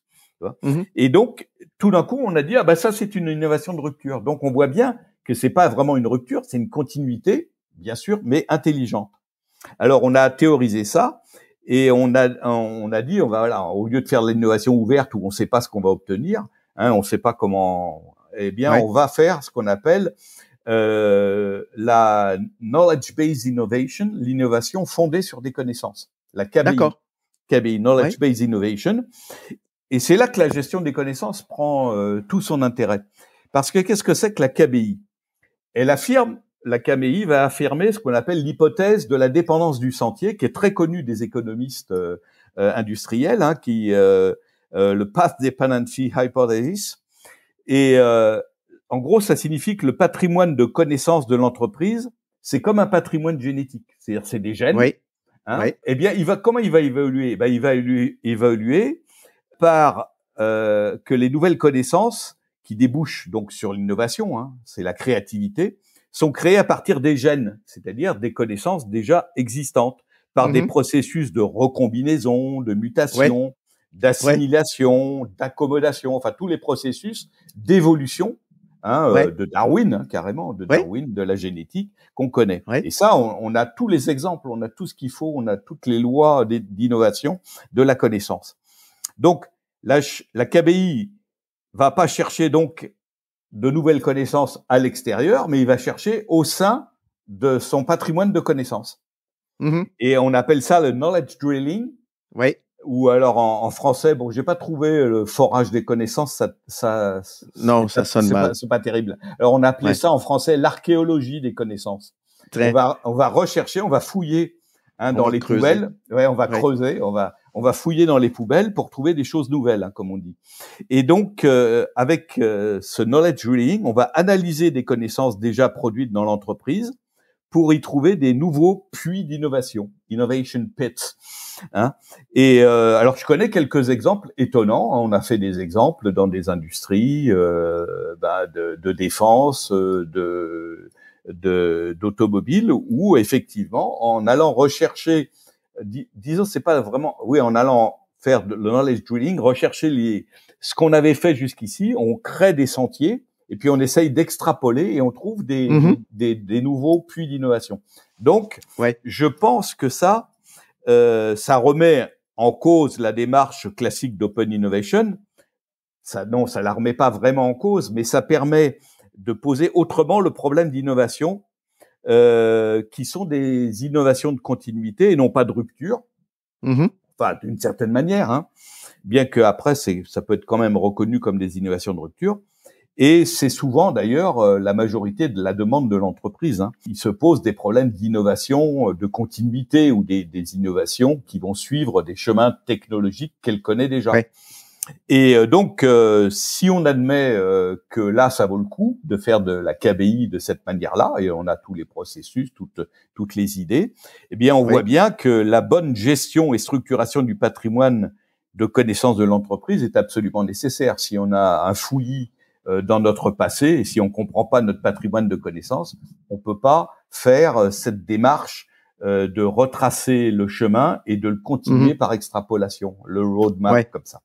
Mhm. Et donc, tout d'un coup, on a dit ah ben, ça c'est une innovation de rupture. Donc on voit bien que c'est pas vraiment une rupture, c'est une continuité, bien sûr, mais intelligente. Alors on a théorisé ça et on a on a dit on va voilà au lieu de faire l'innovation ouverte où on ne sait pas ce qu'on va obtenir, hein, on ne sait pas comment, eh bien on va faire ce qu'on appelle euh, la knowledge-based innovation, l'innovation fondée sur des connaissances, la KBI. KBI, knowledge-based innovation. Et c'est là que la gestion des connaissances prend euh, tout son intérêt. Parce que qu'est-ce que c'est que la KBI Elle affirme, la KBI va affirmer ce qu'on appelle l'hypothèse de la dépendance du sentier, qui est très connue des économistes euh, industriels, hein, qui le path dependency hypothesis. Et en gros, ça signifie que le patrimoine de connaissances de l'entreprise, c'est comme un patrimoine génétique, c'est-à-dire c'est des gènes. Oui. Hein. Eh bien, il va comment il va évoluer eh ben, il va évoluer par euh, que les nouvelles connaissances qui débouchent donc sur l'innovation, hein, c'est la créativité, sont créées à partir des gènes, c'est-à-dire des connaissances déjà existantes par des mhm. processus de recombinaison, de mutation, d'assimilation, d'accommodation, enfin tous les processus d'évolution Hein, euh, de Darwin, hein, carrément, de Darwin, de la génétique qu'on connaît. Et ça, on, a tous les exemples, on a tout ce qu'il faut, on a toutes les lois d'innovation de la connaissance. Donc, la, la KBI va pas chercher donc de nouvelles connaissances à l'extérieur, mais il va chercher au sein de son patrimoine de connaissances. Mmh Et on appelle ça le knowledge drilling ou alors en, en, français, bon, j'ai pas trouvé euh, le forage des connaissances, ça, ça non, ça sonne mal, c'est pas terrible. Alors on appelait ça en français l'archéologie des connaissances. On va, on va rechercher, on va fouiller hein, dans les poubelles. Ouais, on va creuser, on va, on va fouiller dans les poubelles pour trouver des choses nouvelles, hein, comme on dit. Et donc euh, avec euh, ce knowledge reading, on va analyser des connaissances déjà produites dans l'entreprise pour y trouver des nouveaux puits d'innovation. Innovation Pit. Hein. et euh, alors je connais quelques exemples étonnants. On a fait des exemples dans des industries euh, bah, de, défense, euh, de d'automobile, où effectivement, en allant rechercher, disons, c'est pas vraiment, oui, en allant faire le knowledge drilling, rechercher ce qu'on avait fait jusqu'ici, on crée des sentiers et puis on essaye d'extrapoler et on trouve des, mm-hmm. des, des, nouveaux puits d'innovation. Donc, je pense que ça, euh, ça remet en cause la démarche classique d'Open Innovation. Ça, non, ça la remet pas vraiment en cause, mais ça permet de poser autrement le problème d'innovation, euh, qui sont des innovations de continuité et non pas de rupture. Mm-hmm. Enfin, d'une certaine manière, hein. bien que après, ça peut être quand même reconnu comme des innovations de rupture. Et c'est souvent d'ailleurs euh, la majorité de la demande de l'entreprise. Hein. Il se pose des problèmes d'innovation, euh, de continuité ou des, des, innovations qui vont suivre des chemins technologiques qu'elle connaît déjà. Et euh, donc, si on admet que là, ça vaut le coup de faire de la KBI de cette manière-là, et on a tous les processus, toutes, toutes les idées, eh bien, on voit bien que la bonne gestion et structuration du patrimoine de connaissances de l'entreprise est absolument nécessaire. Si on a un fouillis euh, dans notre passé. Et si on ne comprend pas notre patrimoine de connaissances, on ne peut pas faire euh, cette démarche euh, de retracer le chemin et de le continuer mhm. par extrapolation, le roadmap comme ça.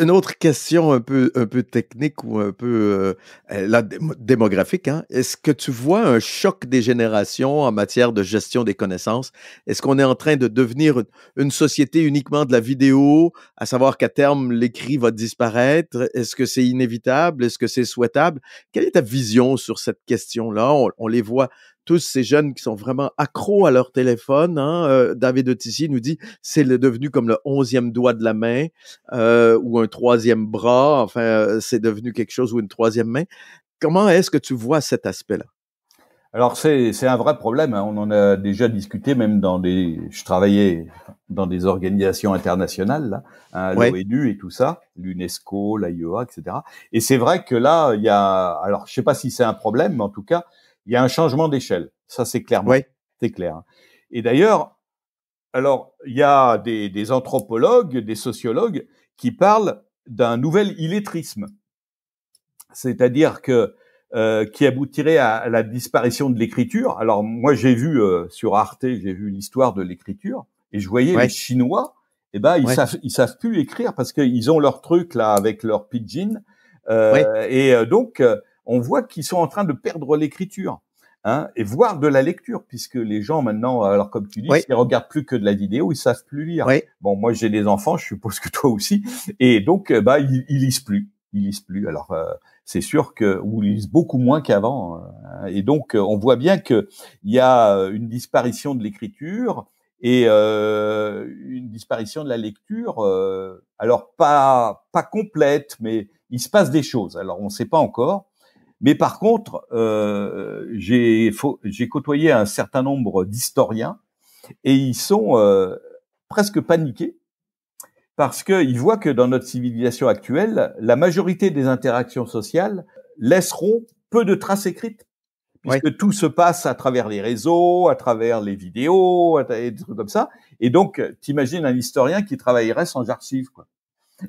Une autre question un peu, un peu technique ou un peu euh, euh, démographique. Hein. Est-ce que tu vois un choc des générations en matière de gestion des connaissances? Est-ce qu'on est en train de devenir une société uniquement de la vidéo, à savoir qu'à terme, l'écrit va disparaître? Est-ce que c'est inévitable? Est-ce que c'est souhaitable? Quelle est ta vision sur cette question-là? on les voit tous ces jeunes qui sont vraiment accros à leur téléphone. Hein, euh, David de David nous dit c'est devenu comme le onzième doigt de la main euh, ou un troisième bras. Enfin, euh, c'est devenu quelque chose ou une troisième main. Comment est-ce que tu vois cet aspect-là alors c'est un vrai problème. Hein. On en a déjà discuté, même dans des. Je travaillais dans des organisations internationales, là, hein, l'ONU et tout ça, l'UNESCO, l'IOA, e etc. Et c'est vrai que là, il y a. Alors je sais pas si c'est un problème, mais en tout cas, il y a un changement d'échelle. Ça, c'est clairement. Oui. C'est clair. Hein. Et d'ailleurs, alors, il y a des, anthropologues, des sociologues qui parlent d'un nouvel illettrisme. C'est-à-dire que euh, qui aboutirait à la disparition de l'écriture. Alors moi j'ai vu euh, sur Arte, j'ai vu l'histoire de l'écriture et je voyais les Chinois, eh ben ils savent ils savent plus écrire parce qu'ils ont leur truc là avec leur pidgin euh, et donc on voit qu'ils sont en train de perdre l'écriture. Hein, et voir de la lecture, puisque les gens maintenant, alors comme tu dis, ils ils regardent plus que de la vidéo, ils savent plus lire. Bon, moi j'ai des enfants, je suppose que toi aussi, et donc euh, bah ils, lisent plus, ils lisent plus. Alors euh, c'est sûr que ou ils lisent beaucoup moins qu'avant, hein. et donc euh, on voit bien qu'il y a une disparition de l'écriture et une disparition de la lecture. alors pas pas complète, mais il se passe des choses. Alors on ne sait pas encore mais par contre, euh, j'ai côtoyé un certain nombre d'historiens et ils sont euh, presque paniqués parce qu'ils voient que dans notre civilisation actuelle, la majorité des interactions sociales laisseront peu de traces écrites puisque tout se passe à travers les réseaux, à travers les vidéos, des trucs comme ça. Et donc, t'imagines un historien qui travaillerait sans archives, quoi.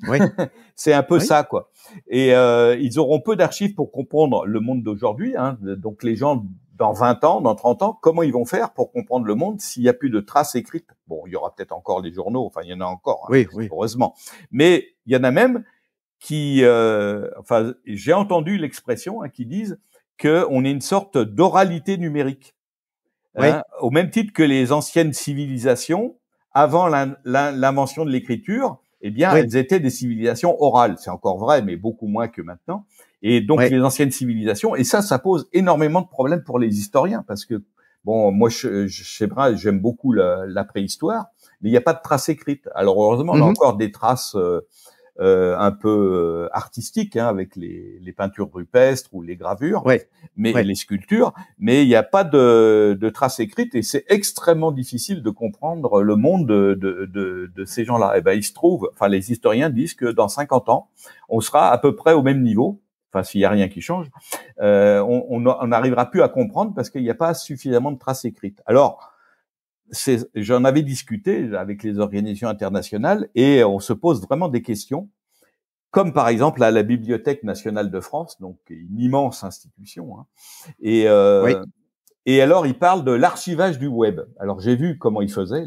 Oui. c'est un peu ça, quoi. Et euh, ils auront peu d'archives pour comprendre le monde d'aujourd'hui. Hein. Donc les gens dans 20 ans, dans 30 ans, comment ils vont faire pour comprendre le monde s'il n'y a plus de traces écrites Bon, il y aura peut-être encore les journaux, enfin il y en a encore, hein, heureusement. Mais il y en a même qui, euh, enfin j'ai entendu l'expression hein, qui disent qu'on est une sorte d'oralité numérique. au même titre que les anciennes civilisations, avant l'invention de l'écriture, eh bien, elles étaient des civilisations orales. C'est encore vrai, mais beaucoup moins que maintenant. Et donc, les anciennes civilisations, et ça, ça pose énormément de problèmes pour les historiens, parce que, bon, moi, je, je j'aime beaucoup la, préhistoire, mais il n'y a pas de traces écrites. Alors, heureusement, on a mmh encore des traces... Euh, euh, un peu euh, artistique hein, avec les, les, peintures rupestres ou les gravures, mais les sculptures, mais il n'y a pas de, de traces écrites et c'est extrêmement difficile de comprendre le monde de, de, de, de ces gens-là. Et eh ben il se trouve, enfin les historiens disent que dans 50 ans, on sera à peu près au même niveau. Enfin, s'il n'y a rien qui change, euh, on n'arrivera on, plus à comprendre parce qu'il n'y a pas suffisamment de traces écrites. Alors, j'en avais discuté avec les organisations internationales et on se pose vraiment des questions, comme par exemple à la Bibliothèque nationale de France, donc une immense institution. Hein, et euh, Et alors, ils parlent de l'archivage du web. Alors, j'ai vu comment ils faisaient.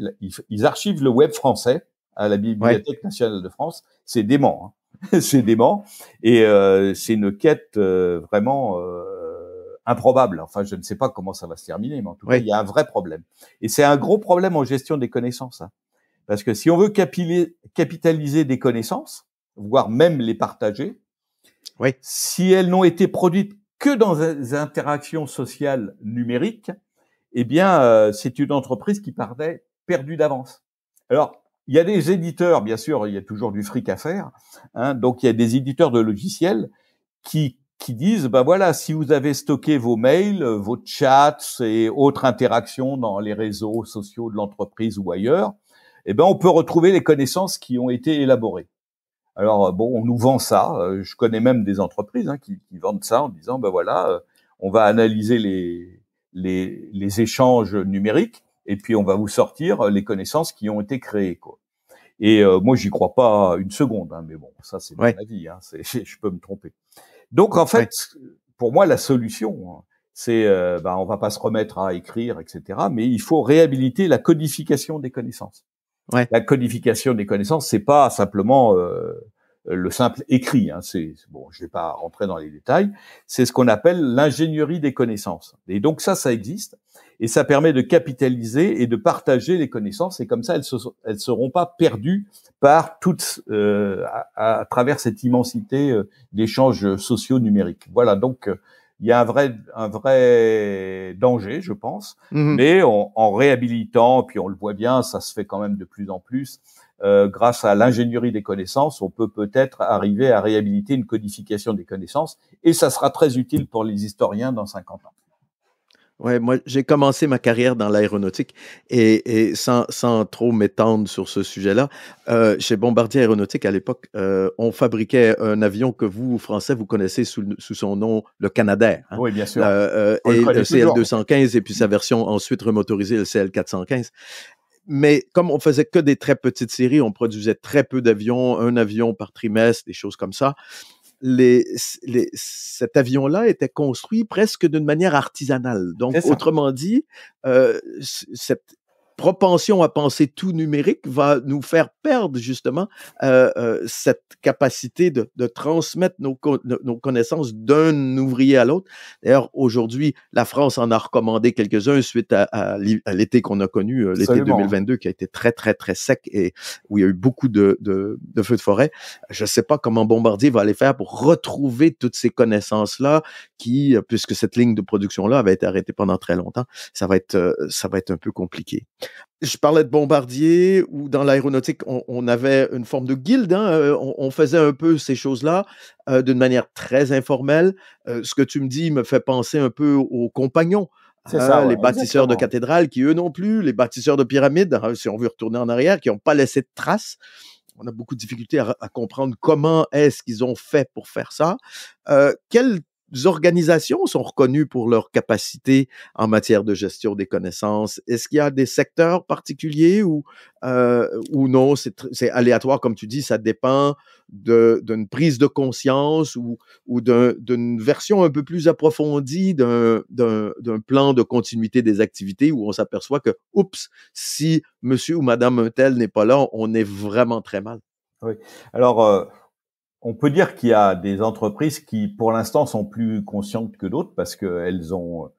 Ils archivent le web français à la Bibliothèque nationale de France. C'est dément. Hein. c'est dément. Et euh, c'est une quête euh, vraiment improbable. Enfin, je ne sais pas comment ça va se terminer, mais en tout cas, il y a un vrai problème. Et c'est un gros problème en gestion des connaissances. Hein. Parce que si on veut capitaliser des connaissances, voire même les partager, si elles n'ont été produites que dans des interactions sociales numériques, eh bien, euh, c'est une entreprise qui partait perdue d'avance. Alors, il y a des éditeurs, bien sûr, il y a toujours du fric à faire. Hein, donc, il y a des éditeurs de logiciels qui qui disent, ben voilà, si vous avez stocké vos mails, euh, vos chats et autres interactions dans les réseaux sociaux de l'entreprise ou ailleurs, eh ben on peut retrouver les connaissances qui ont été élaborées. Alors euh, bon, on nous vend ça. Euh, je connais même des entreprises hein, qui, vendent ça en disant, ben voilà, on va analyser les, les, échanges numériques et puis on va vous sortir les connaissances qui ont été créées. Quoi. Et moi, j'y crois pas une seconde, hein, mais bon, ça c'est mon avis, hein, je peux me tromper. Donc en fait, pour moi, la solution, hein, c'est euh, ben, on va pas se remettre à écrire, etc. Mais il faut réhabiliter la codification des connaissances. La codification des connaissances, c'est pas simplement euh, euh, le simple écrit. Hein, c'est bon, je vais pas rentrer dans les détails. C'est ce qu'on appelle l'ingénierie des connaissances. Et donc ça, ça existe et ça permet de capitaliser et de partager les connaissances. Et comme ça, elles, ne seront pas perdues par toutes euh, à, travers cette immensité euh, d'échanges sociaux numériques. Voilà. Donc il y a un vrai, un vrai danger, je pense, mmh mais en réhabilitant, puis on le voit bien, ça se fait quand même de plus en plus. Euh, grâce à l'ingénierie des connaissances, on peut peut-être arriver à réhabiliter une codification des connaissances, et ça sera très utile pour les historiens dans 50 ans. Ouais, moi, j'ai commencé ma carrière dans l'aéronautique et, sans, trop m'étendre sur ce sujet-là, euh, chez Bombardier Aéronautique à l'époque, euh, on fabriquait un avion que vous, Français, vous connaissez sous, son nom, le Canadair. Hein. Oui, bien sûr. et le CL215 et puis sa version ensuite remotorisée, le CL415 mais comme on faisait que des très petites séries, on produisait très peu d'avions, un avion par trimestre, des choses comme ça. Les, cet avion-là était construit presque d'une manière artisanale. Donc, autrement dit, euh, cette propension à penser tout numérique va nous faire perdre justement euh, euh, cette capacité de, transmettre nos, connaissances d'un ouvrier à l'autre. D'ailleurs, aujourd'hui, la France en a recommandé quelques-uns suite à, l'été qu'on a connu, euh, l'été 2022, hein. qui a été très, très, très sec et où il y a eu beaucoup de, feux de forêt. Je ne sais pas comment Bombardier va aller faire pour retrouver toutes ces connaissances-là qui, puisque cette ligne de production-là avait été arrêtée pendant très longtemps, ça va être, ça va être un peu compliqué je parlais de bombardier ou dans l'aéronautique, on, avait une forme de guilde. Hein, euh, on, faisait un peu ces choses-là euh, d'une manière très informelle. Euh, ce que tu me dis me fait penser un peu aux compagnons. Hein, les bâtisseurs de cathédrales qui, eux non plus, les bâtisseurs de pyramides, hein, si on veut retourner en arrière, qui n'ont pas laissé de traces. On a beaucoup de difficultés à, comprendre comment est-ce qu'ils ont fait pour faire ça. Euh, organisations sont reconnues pour leur capacité en matière de gestion des connaissances? Est-ce qu'il y a des secteurs particuliers ou euh, ou non? C'est aléatoire, comme tu dis, ça dépend d'une prise de conscience ou, ou d'une version un peu plus approfondie d'un plan de continuité des activités où on s'aperçoit que, oups, si monsieur ou madame un tel n'est pas là, on est vraiment très mal. Oui. Alors, euh, on peut dire qu'il y a des entreprises qui, pour l'instant, sont plus conscientes que d'autres parce qu'elles ont,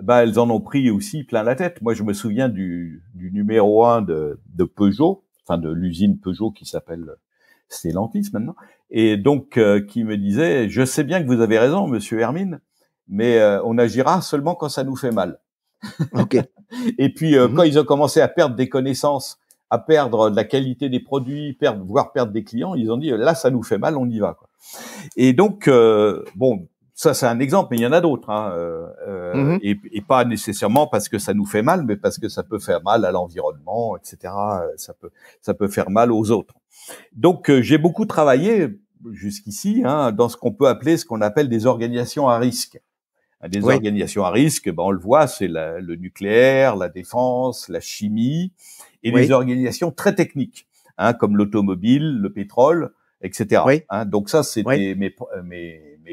bah, elles en ont pris aussi plein la tête. Moi, je me souviens du, numéro un de, de Peugeot, enfin de l'usine Peugeot qui s'appelle Stellantis maintenant, et donc euh, qui me disait, je sais bien que vous avez raison, Monsieur Hermine, mais euh, on agira seulement quand ça nous fait mal. et puis euh, mhm. quand ils ont commencé à perdre des connaissances à perdre la qualité des produits, perdre, voire perdre des clients, ils ont dit là ça nous fait mal, on y va. Quoi. Et donc euh, bon, ça c'est un exemple, mais il y en a d'autres, hein, euh, euh mm-hmm. et, pas nécessairement parce que ça nous fait mal, mais parce que ça peut faire mal à l'environnement, etc. Ça peut ça peut faire mal aux autres. Donc euh, j'ai beaucoup travaillé jusqu'ici hein, dans ce qu'on peut appeler ce qu'on appelle des organisations à risque. Hein, des organisations à risque, ben on le voit, c'est le nucléaire, la défense, la chimie et des organisations très techniques, hein, comme l'automobile, le pétrole, etc. Hein. donc ça, c'était mes,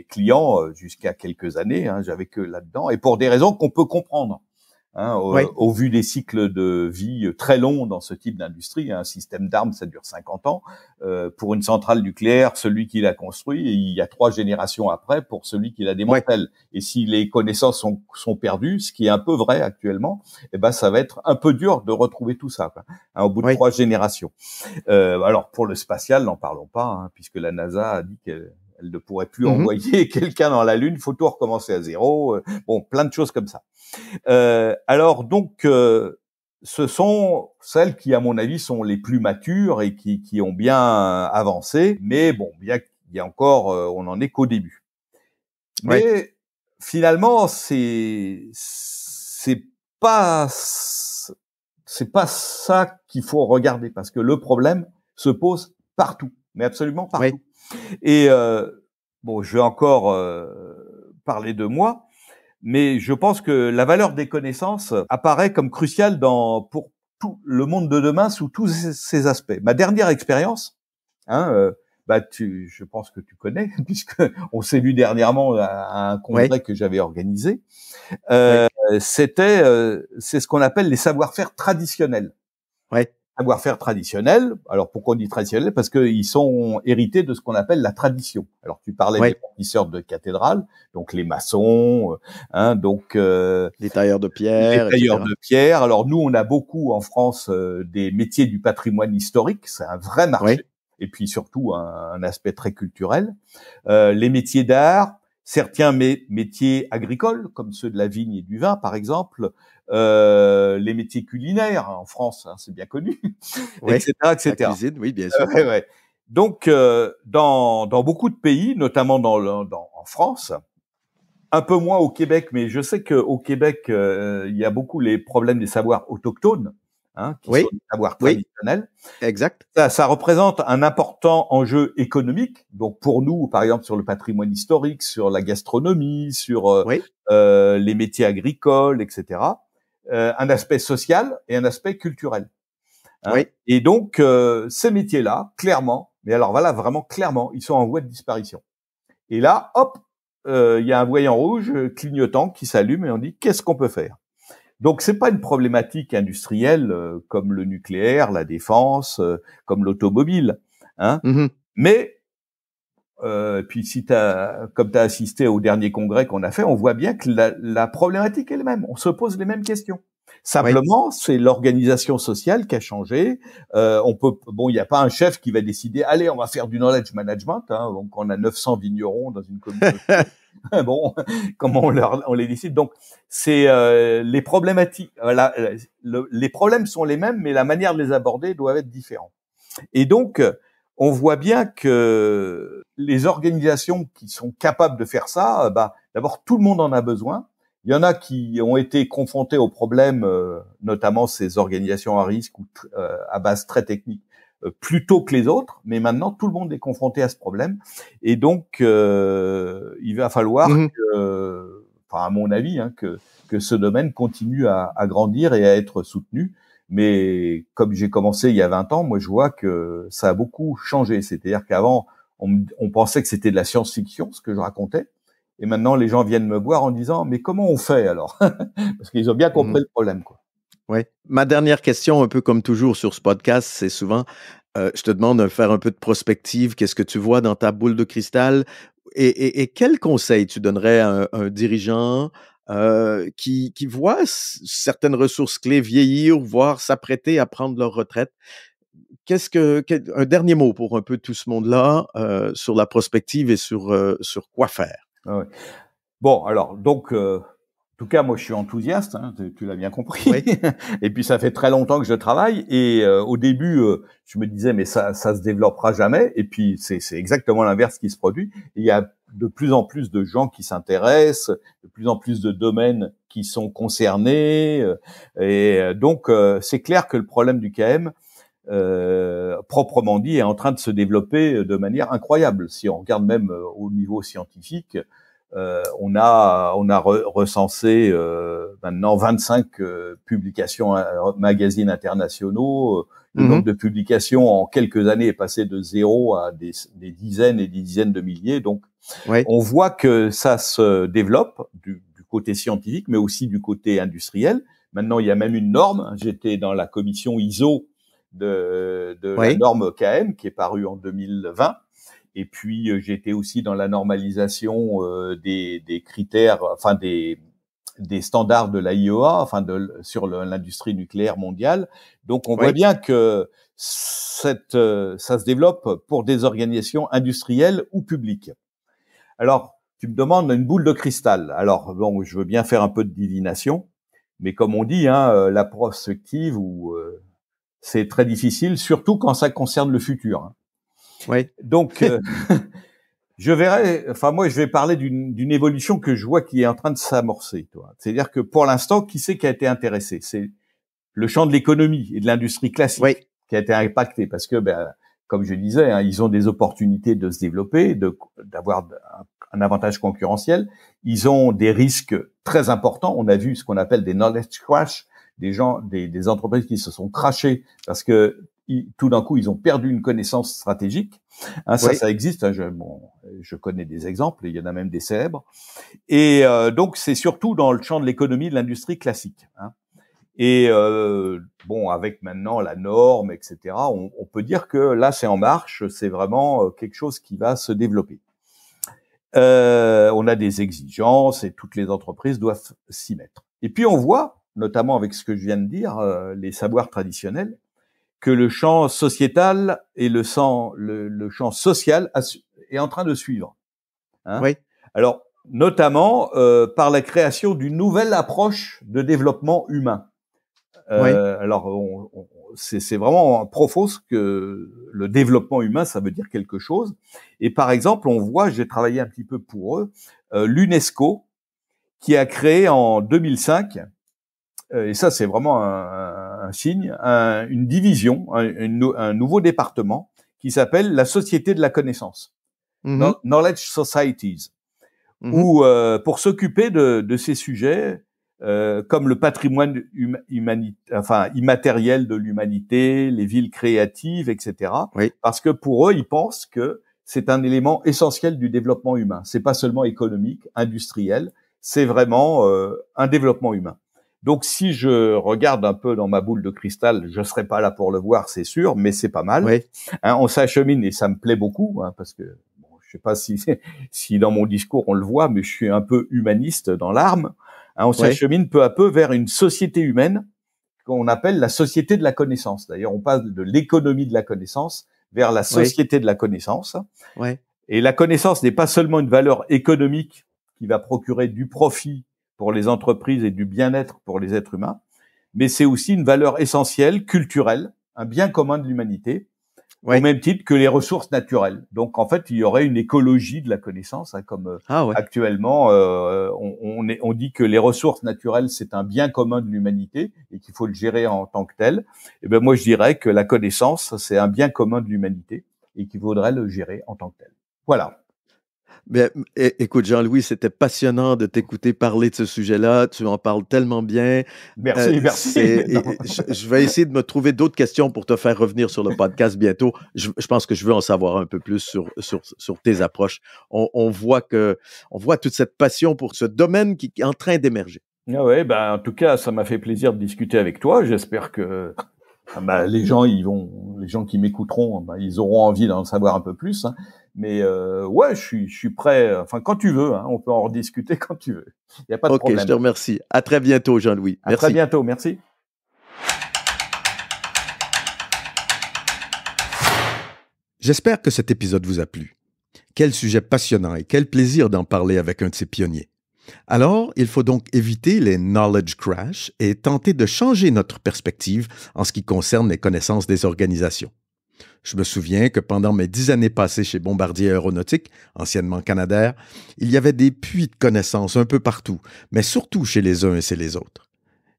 clients euh, jusqu'à quelques années. Hein, J'avais que là-dedans, et pour des raisons qu'on peut comprendre. Hein, au, vu des cycles de vie très longs dans ce type d'industrie, hein, un système d'armes, ça dure 50 ans. Euh, pour une centrale nucléaire, celui qui l'a construit, il y a trois générations après pour celui qui la démantèle. Et si les connaissances sont, perdues, ce qui est un peu vrai actuellement, eh ben ça va être un peu dur de retrouver tout ça hein, au bout de trois générations. Euh, alors pour le spatial, n'en parlons pas, puisque la NASA a dit qu'elle elle ne pourrait plus mmh envoyer quelqu'un dans la Lune, faut tout recommencer à zéro, euh, bon, plein de choses comme ça. Euh, alors donc, euh, ce sont celles qui, à mon avis, sont les plus matures et qui, qui ont bien avancé, mais bon, bien qu'il y a encore, euh, on en est qu'au début. Mais finalement, c'est c'est pas c'est pas ça qu'il faut regarder parce que le problème se pose partout, mais absolument partout. Et euh, bon, je vais encore euh, parler de moi, mais je pense que la valeur des connaissances apparaît comme cruciale dans, pour tout le monde de demain sous tous ses aspects. Ma dernière expérience, hein, euh, bah tu, je pense que tu connais puisque on s'est vu dernièrement à, un congrès que j'avais organisé. Euh, C'était, c'est ce qu'on appelle les savoir-faire traditionnels. Ouais avoir faire traditionnel. Alors pourquoi on dit traditionnel Parce qu'ils sont hérités de ce qu'on appelle la tradition. Alors tu parlais des constructeurs de cathédrales, donc les maçons, euh, hein, donc euh, les tailleurs de pierre, les tailleurs de pierre. Alors nous, on a beaucoup en France euh, des métiers du patrimoine historique. C'est un vrai marché. Et puis surtout un, aspect très culturel. les métiers d'art, certains métiers agricoles, comme ceux de la vigne et du vin, par exemple, euh, les métiers culinaires hein, en France, hein, c'est bien connu, etc., etc. La cuisine, oui, bien euh, sûr. Donc, euh, dans, dans, beaucoup de pays, notamment dans, dans, en France, un peu moins au Québec, mais je sais qu'au Québec, euh, il y a beaucoup les problèmes des savoirs autochtones, hein, qui sont des savoirs traditionnels. exact. Ça, ça, représente un important enjeu économique. Donc, pour nous, par exemple, sur le patrimoine historique, sur la gastronomie, sur euh, les métiers agricoles, etc. Euh, un aspect social et un aspect culturel. Hein. Oui. Et donc, euh, ces métiers-là, clairement, mais alors voilà, vraiment clairement, ils sont en voie de disparition. Et là, hop, euh, il y a un voyant rouge clignotant qui s'allume et on dit qu'est-ce qu'on peut faire donc c'est pas une problématique industrielle comme le nucléaire, la défense, comme l'automobile, hein. Mmh mais euh, puis si as, comme tu as assisté au dernier congrès qu'on a fait, on voit bien que la, la, problématique est la même. On se pose les mêmes questions. Simplement, c'est l'organisation sociale qui a changé. Euh, on peut, bon, il n'y a pas un chef qui va décider. Allez, on va faire du knowledge management. Hein, donc, on a 900 vignerons dans une commune. bon, comment on, leur, on, les décide Donc, c'est euh, les problématiques. les problèmes sont les mêmes, mais la manière de les aborder doit être différente. Et donc, on voit bien que les organisations qui sont capables de faire ça, euh, bah, d'abord tout le monde en a besoin. Il y en a qui ont été confrontés au problème, euh, notamment ces organisations à risque ou euh, à base très technique, plutôt que les autres. Mais maintenant, tout le monde est confronté à ce problème, et donc il va falloir, mmh enfin, à mon avis, hein, que ce domaine continue à, à grandir et à être soutenu. Mais comme j'ai commencé il y a 20 ans, moi je vois que ça a beaucoup changé. C'est-à-dire qu'avant, on, pensait que c'était de la science-fiction, ce que je racontais. Et maintenant, les gens viennent me voir en disant, mais comment on fait alors Parce qu'ils ont bien mmh compris le problème. Quoi. Oui. Ma dernière question, un peu comme toujours sur ce podcast, c'est souvent, euh, je te demande de faire un peu de prospective. Qu'est-ce que tu vois dans ta boule de cristal et, et, et, quel conseil tu donnerais à un dirigeant, euh, qui, qui voient certaines ressources clés vieillir, voire s'apprêter à prendre leur retraite. Qu'est-ce que, un dernier mot pour un peu tout ce monde-là euh, sur la prospective et sur, euh, sur quoi faire. Ah bon, alors donc. Euh, en tout cas, moi, je suis enthousiaste, hein, tu, l'as bien compris. et puis, ça fait très longtemps que je travaille. Et au début, je me disais, mais ça, ça se développera jamais. Et puis, c'est exactement l'inverse qui se produit. Il y a de plus en plus de gens qui s'intéressent, de plus en plus de domaines qui sont concernés. Euh, et euh, donc, euh, c'est clair que le problème du KM, proprement dit, est en train de se développer de manière incroyable. Si on regarde même au niveau scientifique, on a, recensé maintenant 25 publications, magazines internationaux le nombre mhm. de publications en quelques années est passé de zéro à des, dizaines et des dizaines de milliers. Donc, on voit que ça se développe du, côté scientifique, mais aussi du côté industriel. Maintenant, il y a même une norme. J'étais dans la commission ISO de, la norme KM qui est parue en 2020. Et puis euh, j'étais aussi dans la normalisation euh, des, des, critères, enfin des, des standards de la e enfin de, sur l'industrie nucléaire mondiale. Donc on voit bien que cette, euh, ça se développe pour des organisations industrielles ou publiques. Alors tu me demandes une boule de cristal. Alors bon, je veux bien faire un peu de divination, mais comme on dit, hein, euh, la prospective ou euh, c'est très difficile, surtout quand ça concerne le futur. Hein. Oui. Donc, je verrai, enfin moi je vais parler d'une évolution que je vois qui est en train de s'amorcer. C'est-à-dire que pour l'instant, qui c'est qui a été intéressé C'est le champ de l'économie et de l'industrie classique qui a été impacté parce que, ben, comme je disais, hein, ils ont des opportunités de se développer, d'avoir un, avantage concurrentiel. Ils ont des risques très importants. On a vu ce qu'on appelle des knowledge crash, des gens, des, des entreprises qui se sont crachées parce que tout d'un coup, ils ont perdu une connaissance stratégique. Hein, ça, ça existe. Hein, je, je connais des exemples. Il y en a même des célèbres. Et euh, donc, c'est surtout dans le champ de l'économie, de l'industrie classique. Hein. Et euh, bon, avec maintenant la norme, etc., on, peut dire que là, c'est en marche. C'est vraiment euh, quelque chose qui va se développer. on a des exigences et toutes les entreprises doivent s'y mettre. Et puis, on voit, notamment avec ce que je viens de dire, les savoirs traditionnels, que le champ sociétal et le, sang, le, le, champ social est en train de suivre. Hein. oui. Alors, notamment euh, par la création d'une nouvelle approche de développement humain. Euh, oui. Alors, c'est vraiment profond ce que le développement humain, ça veut dire quelque chose. Et par exemple, on voit, j'ai travaillé un petit peu pour eux, euh, l'UNESCO, qui a créé en 2005 euh, et ça c'est vraiment un, signe, une division, un, nouveau département qui s'appelle la Société de la connaissance, mm-hmm. Knowledge Societies, mm-hmm. ou euh, pour s'occuper de, ces sujets, euh, comme le patrimoine enfin, immatériel de l'humanité, les villes créatives, etc. Parce que pour eux, ils pensent que c'est un élément essentiel du développement humain. C'est pas seulement économique, industriel, c'est vraiment un développement humain. Donc si je regarde un peu dans ma boule de cristal, je serai pas là pour le voir, c'est sûr, mais c'est pas mal. Hein, on s'achemine et ça me plaît beaucoup hein, parce que bon, je sais pas si si dans mon discours on le voit, mais je suis un peu humaniste dans l'arme. Hein, on s'achemine peu à peu vers une société humaine qu'on appelle la société de la connaissance. D'ailleurs, on passe de l'économie de la connaissance vers la société de la connaissance. Et la connaissance n'est pas seulement une valeur économique qui va procurer du profit pour les entreprises et du bien-être pour les êtres humains, mais c'est aussi une valeur essentielle, culturelle, un bien commun de l'humanité, ouais. au même titre que les ressources naturelles. Donc en fait, il y aurait une écologie de la connaissance, hein, comme euh, ah actuellement euh, on, est, on dit que les ressources naturelles, c'est un bien commun de l'humanité et qu'il faut le gérer en tant que tel. Et eh ben moi, je dirais que la connaissance, c'est un bien commun de l'humanité et qu'il faudrait le gérer en tant que tel. Voilà. Mais écoute, Jean-Louis, c'était passionnant de t'écouter parler de ce sujet-là. Tu en parles tellement bien. Merci, euh, merci. je, vais essayer de me trouver d'autres questions pour te faire revenir sur le podcast bientôt. Je, pense que je veux en savoir un peu plus sur, sur, tes approches. On, voit que, on voit toute cette passion pour ce domaine qui, est en train d'émerger. Ah ouais, ben, en tout cas, ça m'a fait plaisir de discuter avec toi. J'espère que ah bah, les gens, ils vont, les gens qui m'écouteront, bah, ils auront envie d'en savoir un peu plus. Hein. Mais euh, ouais, je suis, je suis prêt. Enfin, quand tu veux, hein, on peut en rediscuter quand tu veux. Il n'y a pas de problème. Ok, je te remercie. À très bientôt, Jean-Louis. À très bientôt, merci. J'espère que cet épisode vous a plu. Quel sujet passionnant et quel plaisir d'en parler avec un de ces pionniers. Alors, il faut donc éviter les knowledge crash et tenter de changer notre perspective en ce qui concerne les connaissances des organisations. Je me souviens que pendant mes dix années passées chez Bombardier Aéronautique, anciennement Canadair, il y avait des puits de connaissances un peu partout, mais surtout chez les uns et chez les autres,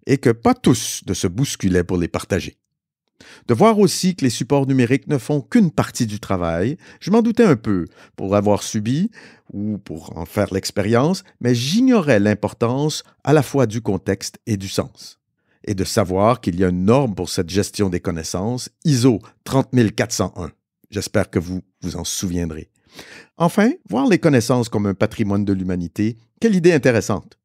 et que pas tous ne se bousculaient pour les partager. De voir aussi que les supports numériques ne font qu'une partie du travail, je m'en doutais un peu, pour avoir subi ou pour en faire l'expérience, mais j'ignorais l'importance à la fois du contexte et du sens. Et de savoir qu'il y a une norme pour cette gestion des connaissances, ISO 30401. J'espère que vous vous en souviendrez. Enfin, voir les connaissances comme un patrimoine de l'humanité, quelle idée intéressante.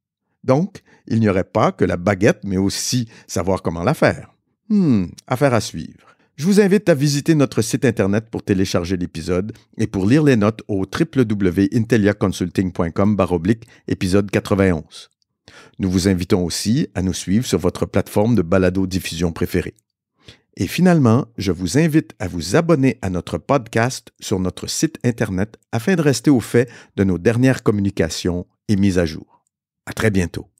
Donc, il n'y aurait pas que la baguette, mais aussi savoir comment la faire. Hmm, affaire à suivre. Je vous invite à visiter notre site Internet pour télécharger l'épisode et pour lire les notes au www.inteliaconsulting.com oblique épisode 91. Nous vous invitons aussi à nous suivre sur votre plateforme de balado-diffusion préférée. Et finalement, je vous invite à vous abonner à notre podcast sur notre site Internet afin de rester au fait de nos dernières communications et mises à jour. À très bientôt.